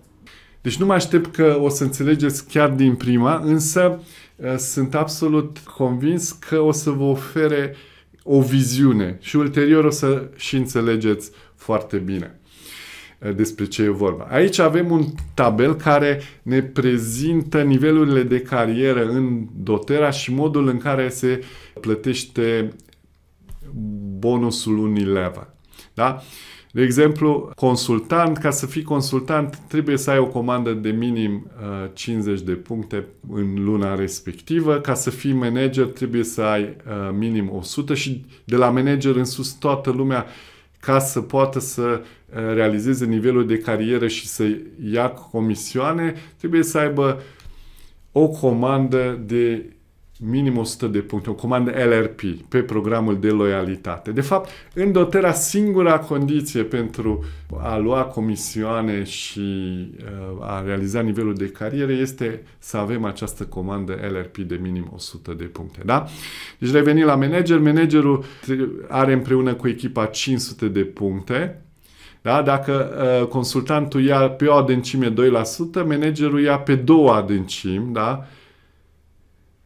Deci nu mă aștept că o să înțelegeți chiar din prima, însă ă, sunt absolut convins că o să vă ofere o viziune și ulterior o să și înțelegeți foarte bine. Eh, despre ce e vorba. Aici avem un tabel care ne prezintă nivelurile de carieră în Dotera și modul în care se plătește bonusul Unilever. Da? De exemplu, consultant, ca să fii consultant, trebuie să ai o comandă de minim 50 eh, de puncte în luna respectivă. Ca să fii manager, trebuie să ai eh, minim 100 și de la manager în sus toată lumea ca să poată să Eh, realizeze nivelul de carieră și să ia comisioane, trebuie să aibă o comandă de minim 100 de puncte, o comandă LRP pe programul de loialitate. De fapt, în dotera singura condiție pentru a lua comisioane și eh, a realiza nivelul de carieră este să avem această comandă LRP de minim 100 de puncte. Da? Deci revenim la manager. Managerul are împreună cu echipa 500 de puncte da? Dacă uh, consultantul ia pe o adâncime 2%, managerul ia pe două adâncimi, da?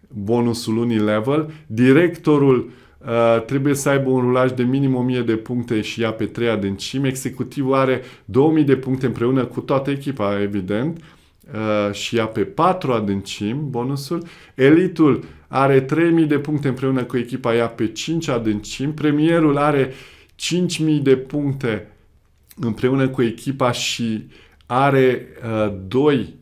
bonusul unilevel, directorul Uh, trebuie să aibă un rulaj de minim 1000 de puncte și ia pe trei adâncimi, Executivul are 2000 de puncte împreună cu toată echipa, evident, uh, și ia pe patru adâncimi bonusul. Elitul are 3000 de puncte împreună cu echipa, ia pe 5 adâncimi. Premierul are 5000 de puncte împreună cu echipa și are uh, doi,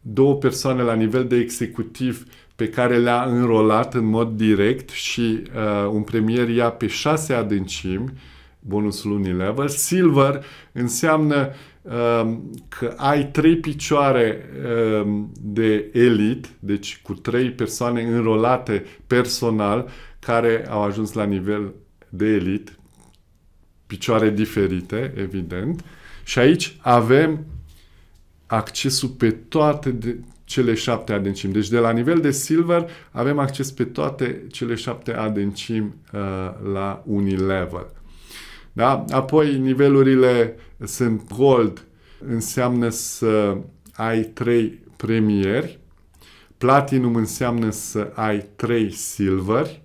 două persoane la nivel de executiv pe care le-a înrolat în mod direct și uh, un premier ia pe șase adâncimi bonusul Unilever. Silver înseamnă uh, că ai trei picioare uh, de elit, deci cu trei persoane înrolate personal care au ajuns la nivel de elit picioare diferite, evident. Și aici avem accesul pe toate de cele șapte adâncimi. Deci de la nivel de silver avem acces pe toate cele șapte adâncimi uh, la Unilevel. Da? Apoi nivelurile sunt gold, înseamnă să ai trei premieri, platinum înseamnă să ai trei silveri,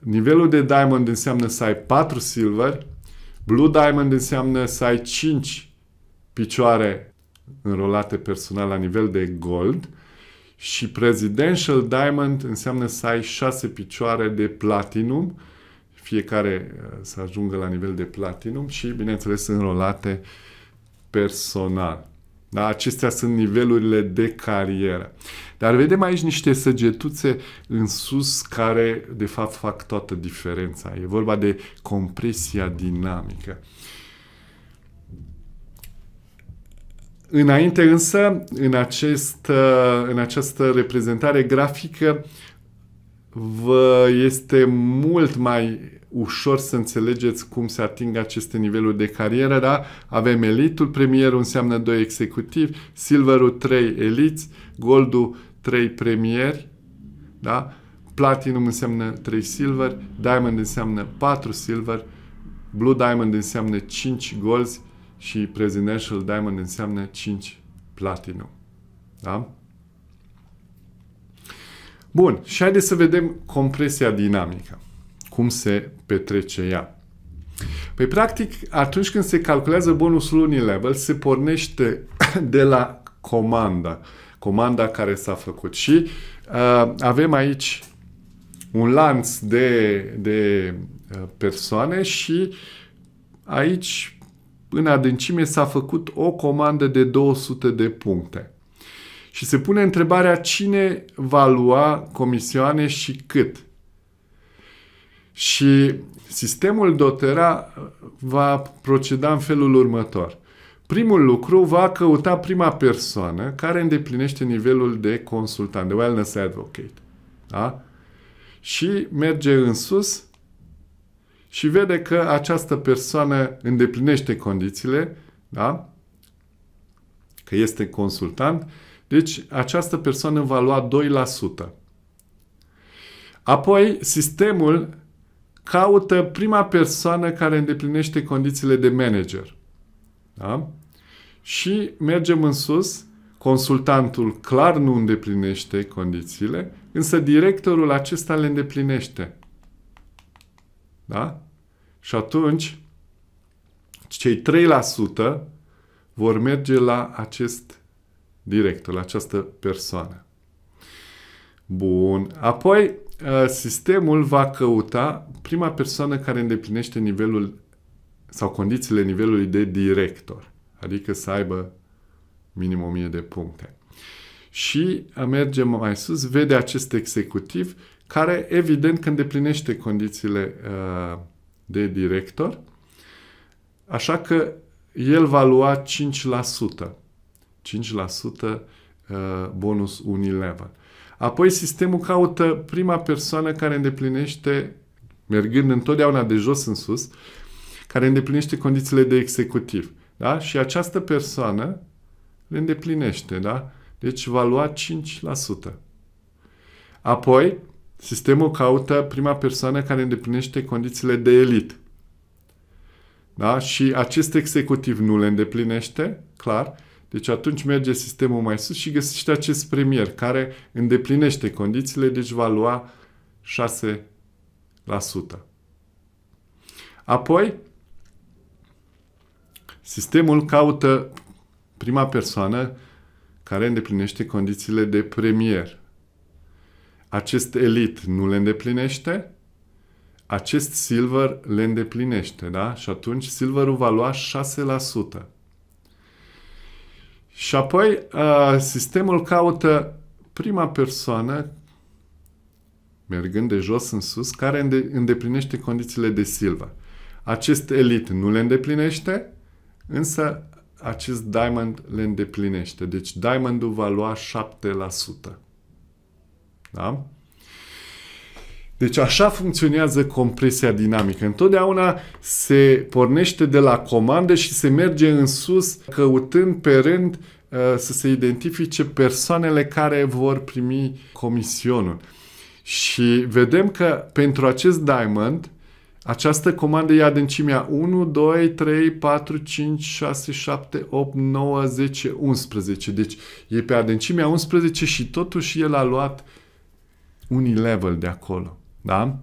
Nivelul de diamond înseamnă să ai 4 silver, blue diamond înseamnă să ai 5 picioare înrolate personal la nivel de gold și presidential diamond înseamnă să ai 6 picioare de platinum, fiecare uh, să ajungă la nivel de platinum și, bineînțeles, înrolate personal. Da? Acestea sunt nivelurile de carieră. Dar vedem aici niște săgetuțe în sus care, de fapt, fac toată diferența. E vorba de compresia dinamică. Înainte însă, în, acest, în această reprezentare grafică, vă este mult mai ușor să înțelegeți cum se ating aceste niveluri de carieră, da? Avem elitul, premierul înseamnă doi executivi, silverul trei eliți, goldul trei premieri, da? Platinum înseamnă 3 silver, diamond înseamnă 4 silver, blue diamond înseamnă 5 golds și presidential diamond înseamnă 5 platinum. Da? Bun, și haideți să vedem compresia dinamică cum se petrece ea. Păi, practic, atunci când se calculează bonusul Unilevel, se pornește de la comanda, comanda care s-a făcut. Și uh, avem aici un lanț de, de uh, persoane și aici, în adâncime, s-a făcut o comandă de 200 de puncte. Și se pune întrebarea cine va lua comisioane și cât. Și sistemul Dotera uh, va proceda în felul următor. Primul lucru va căuta prima persoană care îndeplinește nivelul de consultant, de wellness advocate. Da? Și merge în sus și vede că această persoană îndeplinește condițiile, da? că este consultant, deci această persoană va lua 2%. Apoi, sistemul caută prima persoană care îndeplinește condițiile de manager. Da? Și mergem în sus, consultantul clar nu îndeplinește condițiile, însă directorul acesta le îndeplinește. Da? Și atunci, cei 3% vor merge la acest director, la această persoană. Bun. Apoi, Uh, sistemul va căuta prima persoană care îndeplinește nivelul sau condițiile nivelului de director, adică să aibă minim 1000 de puncte. Și mergem mai sus, vede acest executiv care evident că îndeplinește condițiile uh, de director, așa că el va lua 5%. 5% uh, bonus Unilever. Apoi sistemul caută prima persoană care îndeplinește, mergând întotdeauna de jos în sus, care îndeplinește condițiile de executiv. Da? Și această persoană le îndeplinește. Da? Deci va lua 5%. Apoi, sistemul caută prima persoană care îndeplinește condițiile de elit. Da? Și acest executiv nu le îndeplinește, clar, deci atunci merge sistemul mai sus și găsește acest premier care îndeplinește condițiile, deci va lua 6%. Apoi, sistemul caută prima persoană care îndeplinește condițiile de premier. Acest elit nu le îndeplinește, acest silver le îndeplinește, da? Și atunci silverul va lua și apoi uh, sistemul caută prima persoană, mergând de jos în sus, care îndeplinește condițiile de Silva. Acest elit nu le îndeplinește, însă acest diamond le îndeplinește. Deci diamondul va lua 7%. Da? Deci așa funcționează compresia dinamică. Întotdeauna se pornește de la comandă și se merge în sus căutând pe rând uh, să se identifice persoanele care vor primi comisionul. Și vedem că pentru acest diamond, această comandă e adâncimea 1, 2, 3, 4, 5, 6, 7, 8, 9, 10, 11. Deci e pe adâncimea 11 și totuși el a luat un level de acolo. Da?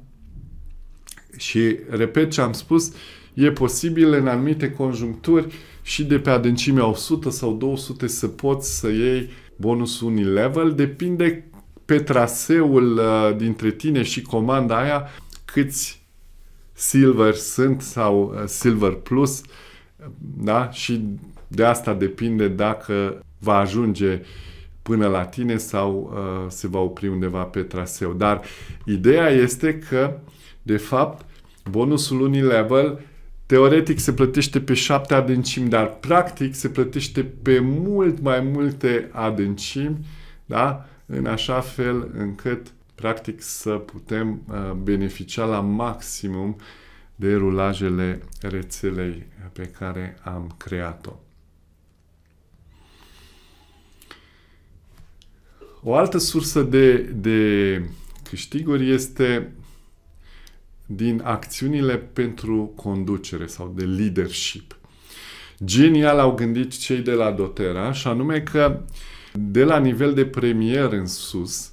Și repet ce am spus, e posibil în anumite conjuncturi și de pe adâncimea 100 sau 200 să poți să iei bonusul unilevel, depinde pe traseul uh, dintre tine și comanda aia câți silver sunt sau uh, silver plus, da? Și de asta depinde dacă va ajunge până la tine sau uh, se va opri undeva pe traseu. Dar ideea este că, de fapt, bonusul unilevel teoretic se plătește pe șapte adâncimi, dar practic se plătește pe mult mai multe adâncimi, da? în așa fel încât practic să putem uh, beneficia la maximum de rulajele rețelei pe care am creat-o. O altă sursă de, de câștiguri este din acțiunile pentru conducere sau de leadership. Genial au gândit cei de la Dotera și anume că de la nivel de premier în sus,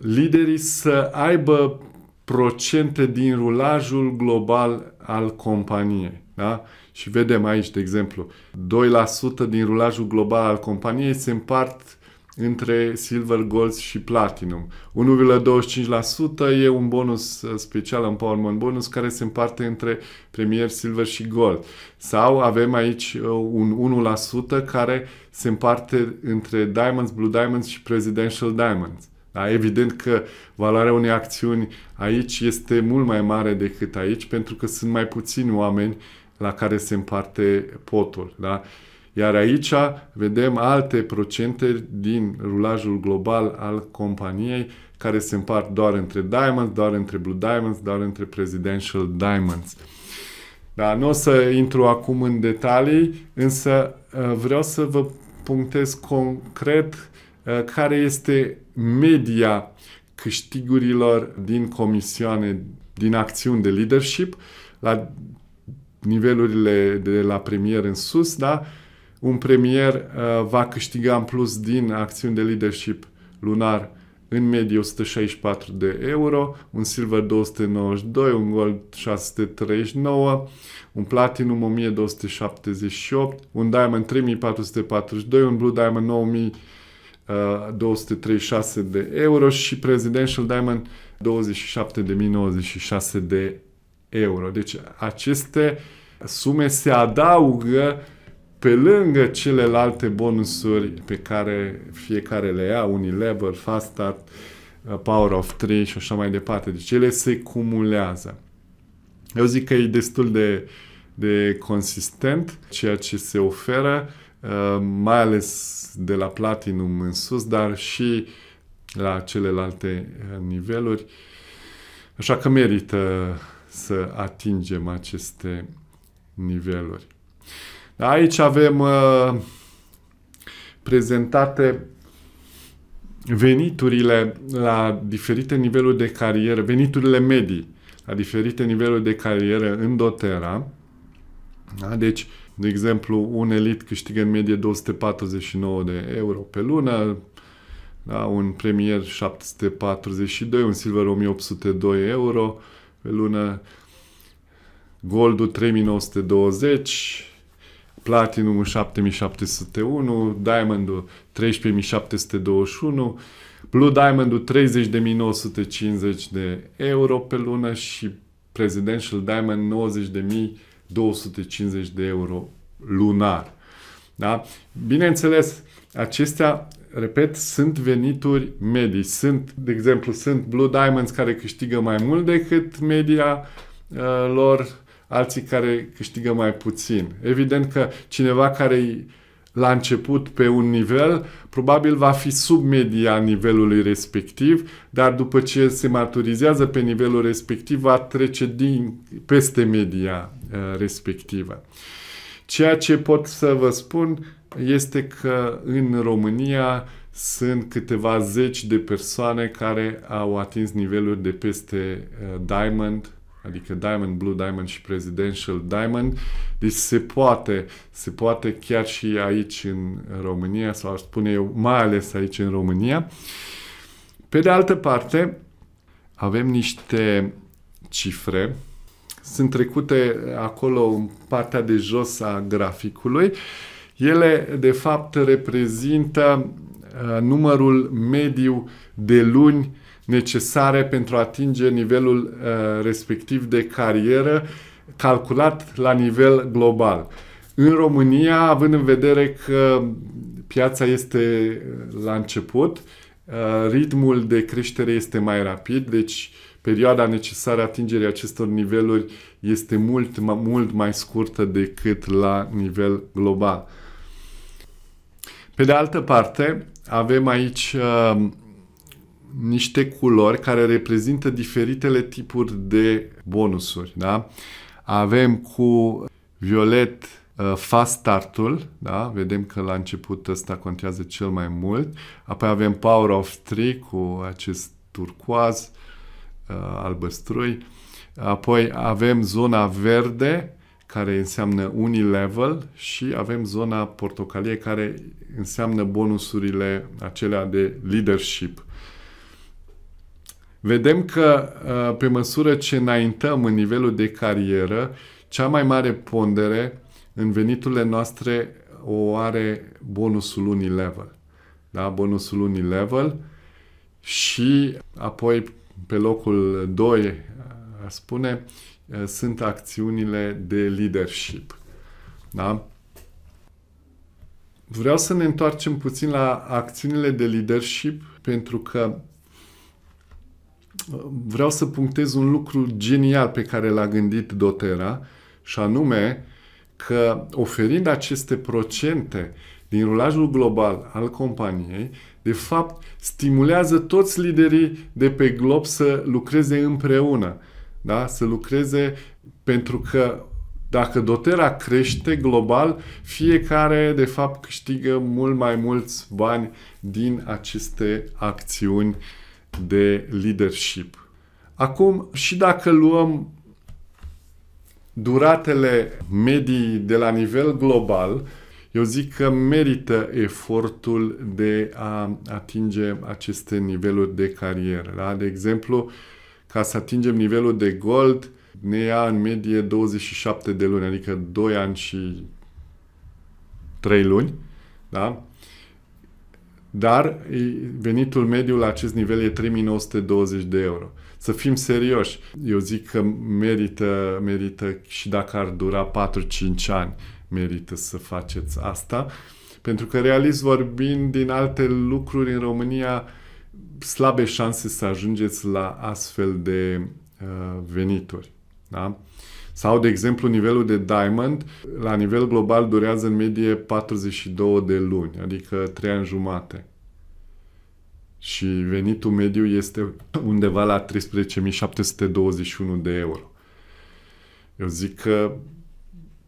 liderii să aibă procente din rulajul global al companiei. Da? Și vedem aici, de exemplu, 2% din rulajul global al companiei se împart între Silver, Gold și Platinum. 1,25% e un bonus uh, special, un Powerman Bonus, care se împarte între Premier, Silver și Gold. Sau avem aici uh, un 1% care se împarte între Diamonds, Blue Diamonds și Presidential Diamonds. Da? Evident că valoarea unei acțiuni aici este mult mai mare decât aici, pentru că sunt mai puțini oameni la care se împarte potul. Da? Iar aici vedem alte procente din rulajul global al companiei care se împart doar între diamonds, doar între blue diamonds, doar între presidential diamonds. Da, nu o să intru acum în detalii, însă uh, vreau să vă punctez concret uh, care este media câștigurilor din comisioane, din acțiuni de leadership la nivelurile de la premier în sus, da? un premier uh, va câștiga în plus din acțiuni de leadership lunar în medie 164 de euro, un silver 292, un gold 639, un platinum 1278, un diamond 3442, un blue diamond 9236 uh, de euro și presidential diamond 27.096 de euro. Deci aceste uh, sume se adaugă pe lângă celelalte bonusuri pe care fiecare le ia, Unilever, Fast Start, uh, Power of 3 și așa mai departe. Deci ele se cumulează. Eu zic că e destul de, de consistent ceea ce se oferă, uh, mai ales de la Platinum în sus, dar și la celelalte uh, niveluri. Așa că merită să atingem aceste niveluri. Aici avem uh, prezentate veniturile la diferite niveluri de carieră, veniturile medii la diferite niveluri de carieră în doTERRA. Da? Deci, de exemplu, un elit câștigă în medie 249 de euro pe lună, da? un premier 742, un silver 1802 euro pe lună, Goldul 3920, Platinum 7701, Diamondul 13721, Blue Diamondul 30.950 de euro pe lună și Presidential Diamond 90.250 de euro lunar. Da? Bineînțeles, acestea, repet, sunt venituri medii. Sunt, de exemplu, sunt Blue Diamonds care câștigă mai mult decât media uh, lor alții care câștigă mai puțin. Evident că cineva care e la început pe un nivel, probabil va fi sub media nivelului respectiv, dar după ce se maturizează pe nivelul respectiv, va trece din, peste media uh, respectivă. Ceea ce pot să vă spun este că în România sunt câteva zeci de persoane care au atins niveluri de peste uh, Diamond adică Diamond Blue, Diamond și Presidential Diamond. Deci se poate, se poate chiar și aici în România, sau aș spune eu, mai ales aici în România. Pe de altă parte, avem niște cifre, sunt trecute acolo în partea de jos a graficului. Ele, de fapt, reprezintă uh, numărul mediu de luni necesare pentru a atinge nivelul uh, respectiv de carieră calculat la nivel global. În România, având în vedere că piața este uh, la început, uh, ritmul de creștere este mai rapid, deci perioada necesară atingerii acestor niveluri este mult, mult mai scurtă decât la nivel global. Pe de altă parte, avem aici uh, niște culori care reprezintă diferitele tipuri de bonusuri. Da? Avem cu violet uh, fast startul, da? vedem că la început ăsta contează cel mai mult, apoi avem power of 3 cu acest turcoaz uh, albăstrui, apoi avem zona verde care înseamnă unilevel și avem zona portocalie care înseamnă bonusurile acelea de leadership vedem că uh, pe măsură ce înaintăm în nivelul de carieră, cea mai mare pondere în veniturile noastre o are bonusul Unilevel. Da? Bonusul Unilevel și apoi pe locul 2, uh, spune, uh, sunt acțiunile de leadership. Da? Vreau să ne întoarcem puțin la acțiunile de leadership pentru că vreau să punctez un lucru genial pe care l-a gândit Dotera, și anume că oferind aceste procente din rulajul global al companiei, de fapt, stimulează toți liderii de pe glob să lucreze împreună, da? să lucreze pentru că dacă dotera crește global, fiecare de fapt câștigă mult mai mulți bani din aceste acțiuni uh, de leadership. Acum, și dacă luăm duratele medii de la nivel global, eu zic că merită efortul de a atinge aceste niveluri de carieră. Da? De exemplu, ca să atingem nivelul de gold, ne ia în medie 27 de luni, adică 2 ani și 3 luni. Da? Dar venitul mediu la acest nivel e 3920 de euro. Să fim serioși, eu zic că merită, merită și dacă ar dura 4-5 ani, merită să faceți asta. Pentru că, realist vorbind, din alte lucruri în România, slabe șanse să ajungeți la astfel de uh, venituri. Da? Sau, de exemplu, nivelul de Diamond, la nivel global, durează în medie 42 de luni, adică 3 ani jumate. Și venitul mediu este undeva la 13.721 de euro. Eu zic că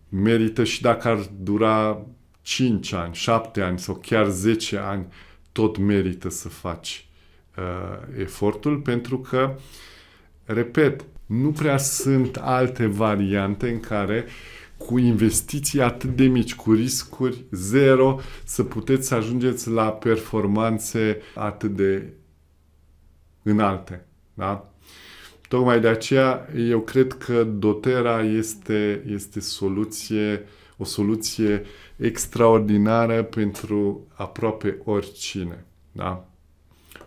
merită și dacă ar dura 5 ani, 7 ani sau chiar 10 ani, tot merită să faci uh, efortul pentru că, repet, nu prea sunt alte variante în care cu investiții atât de mici, cu riscuri zero, să puteți să ajungeți la performanțe atât de înalte. Da? Tocmai de aceea eu cred că Dotera este, este soluție, o soluție extraordinară pentru aproape oricine. Da?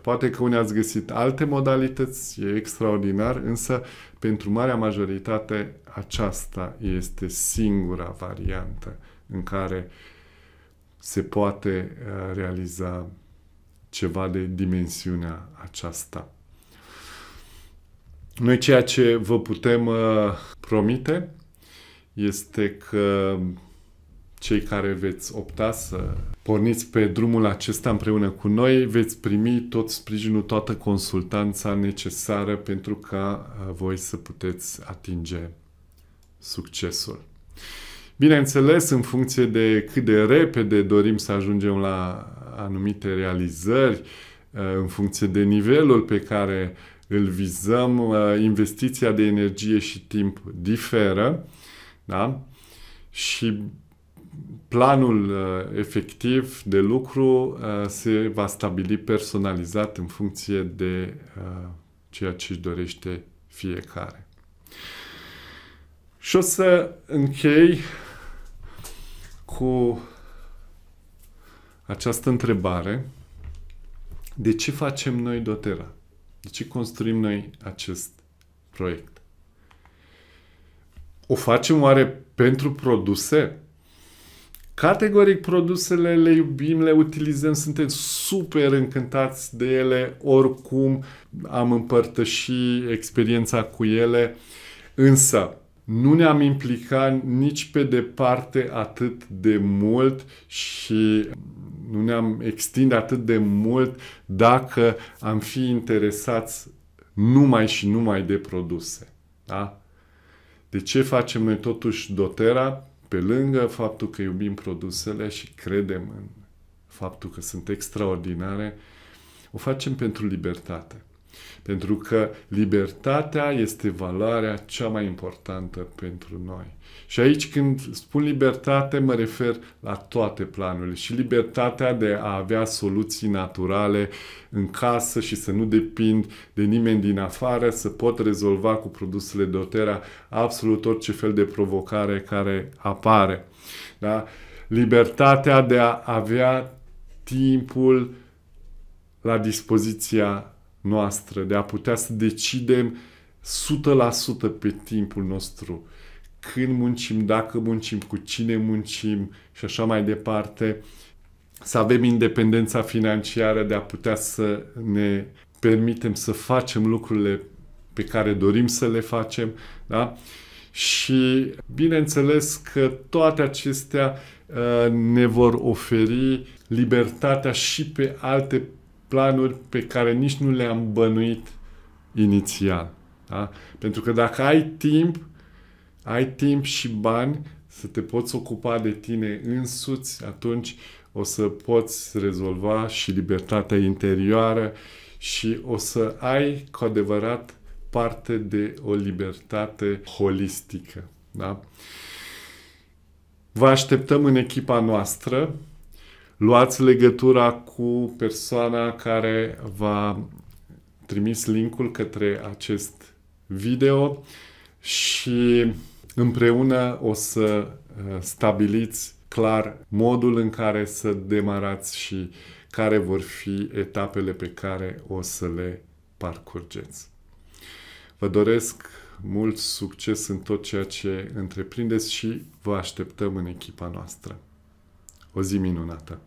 Poate că unii ați găsit alte modalități, e extraordinar, însă pentru marea majoritate, aceasta este singura variantă în care se poate uh, realiza ceva de dimensiunea aceasta. Noi ceea ce vă putem uh, promite este că cei care veți opta să porniți pe drumul acesta împreună cu noi, veți primi tot sprijinul, toată consultanța necesară pentru ca uh, voi să puteți atinge succesul. Bineînțeles, în funcție de cât de repede dorim să ajungem la anumite realizări, uh, în funcție de nivelul pe care îl vizăm, uh, investiția de energie și timp diferă, da? Și planul uh, efectiv de lucru uh, se va stabili personalizat în funcție de uh, ceea ce își dorește fiecare. Și o să închei cu această întrebare. De ce facem noi Dotera? De ce construim noi acest proiect? O facem oare pentru produse? Categoric, produsele le iubim, le utilizăm, suntem super încântați de ele, oricum am împărtășit experiența cu ele, însă nu ne-am implicat nici pe departe atât de mult și nu ne-am extinde atât de mult dacă am fi interesați numai și numai de produse. Da? De ce facem noi totuși dotera? Pe lângă faptul că iubim produsele și credem în faptul că sunt extraordinare, o facem pentru libertate. Pentru că libertatea este valoarea cea mai importantă pentru noi. Și aici când spun libertate, mă refer la toate planurile și libertatea de a avea soluții naturale în casă și să nu depind de nimeni din afară, să pot rezolva cu produsele doTERRA absolut orice fel de provocare care apare. Da? Libertatea de a avea timpul la dispoziția noastră, de a putea să decidem 100% pe timpul nostru. Când muncim, dacă muncim, cu cine muncim și așa mai departe. Să avem independența financiară de a putea să ne permitem să facem lucrurile pe care dorim să le facem, da? Și bineînțeles că toate acestea uh, ne vor oferi libertatea și pe alte planuri pe care nici nu le-am bănuit inițial. Da? Pentru că dacă ai timp, ai timp și bani să te poți ocupa de tine însuți, atunci o să poți rezolva și libertatea interioară și o să ai cu adevărat parte de o libertate holistică. Da? Vă așteptăm în echipa noastră luați legătura cu persoana care va trimis linkul către acest video și împreună o să uh, stabiliți clar modul în care să demarați și care vor fi etapele pe care o să le parcurgeți. Vă doresc mult succes în tot ceea ce întreprindeți și vă așteptăm în echipa noastră. O zi minunată!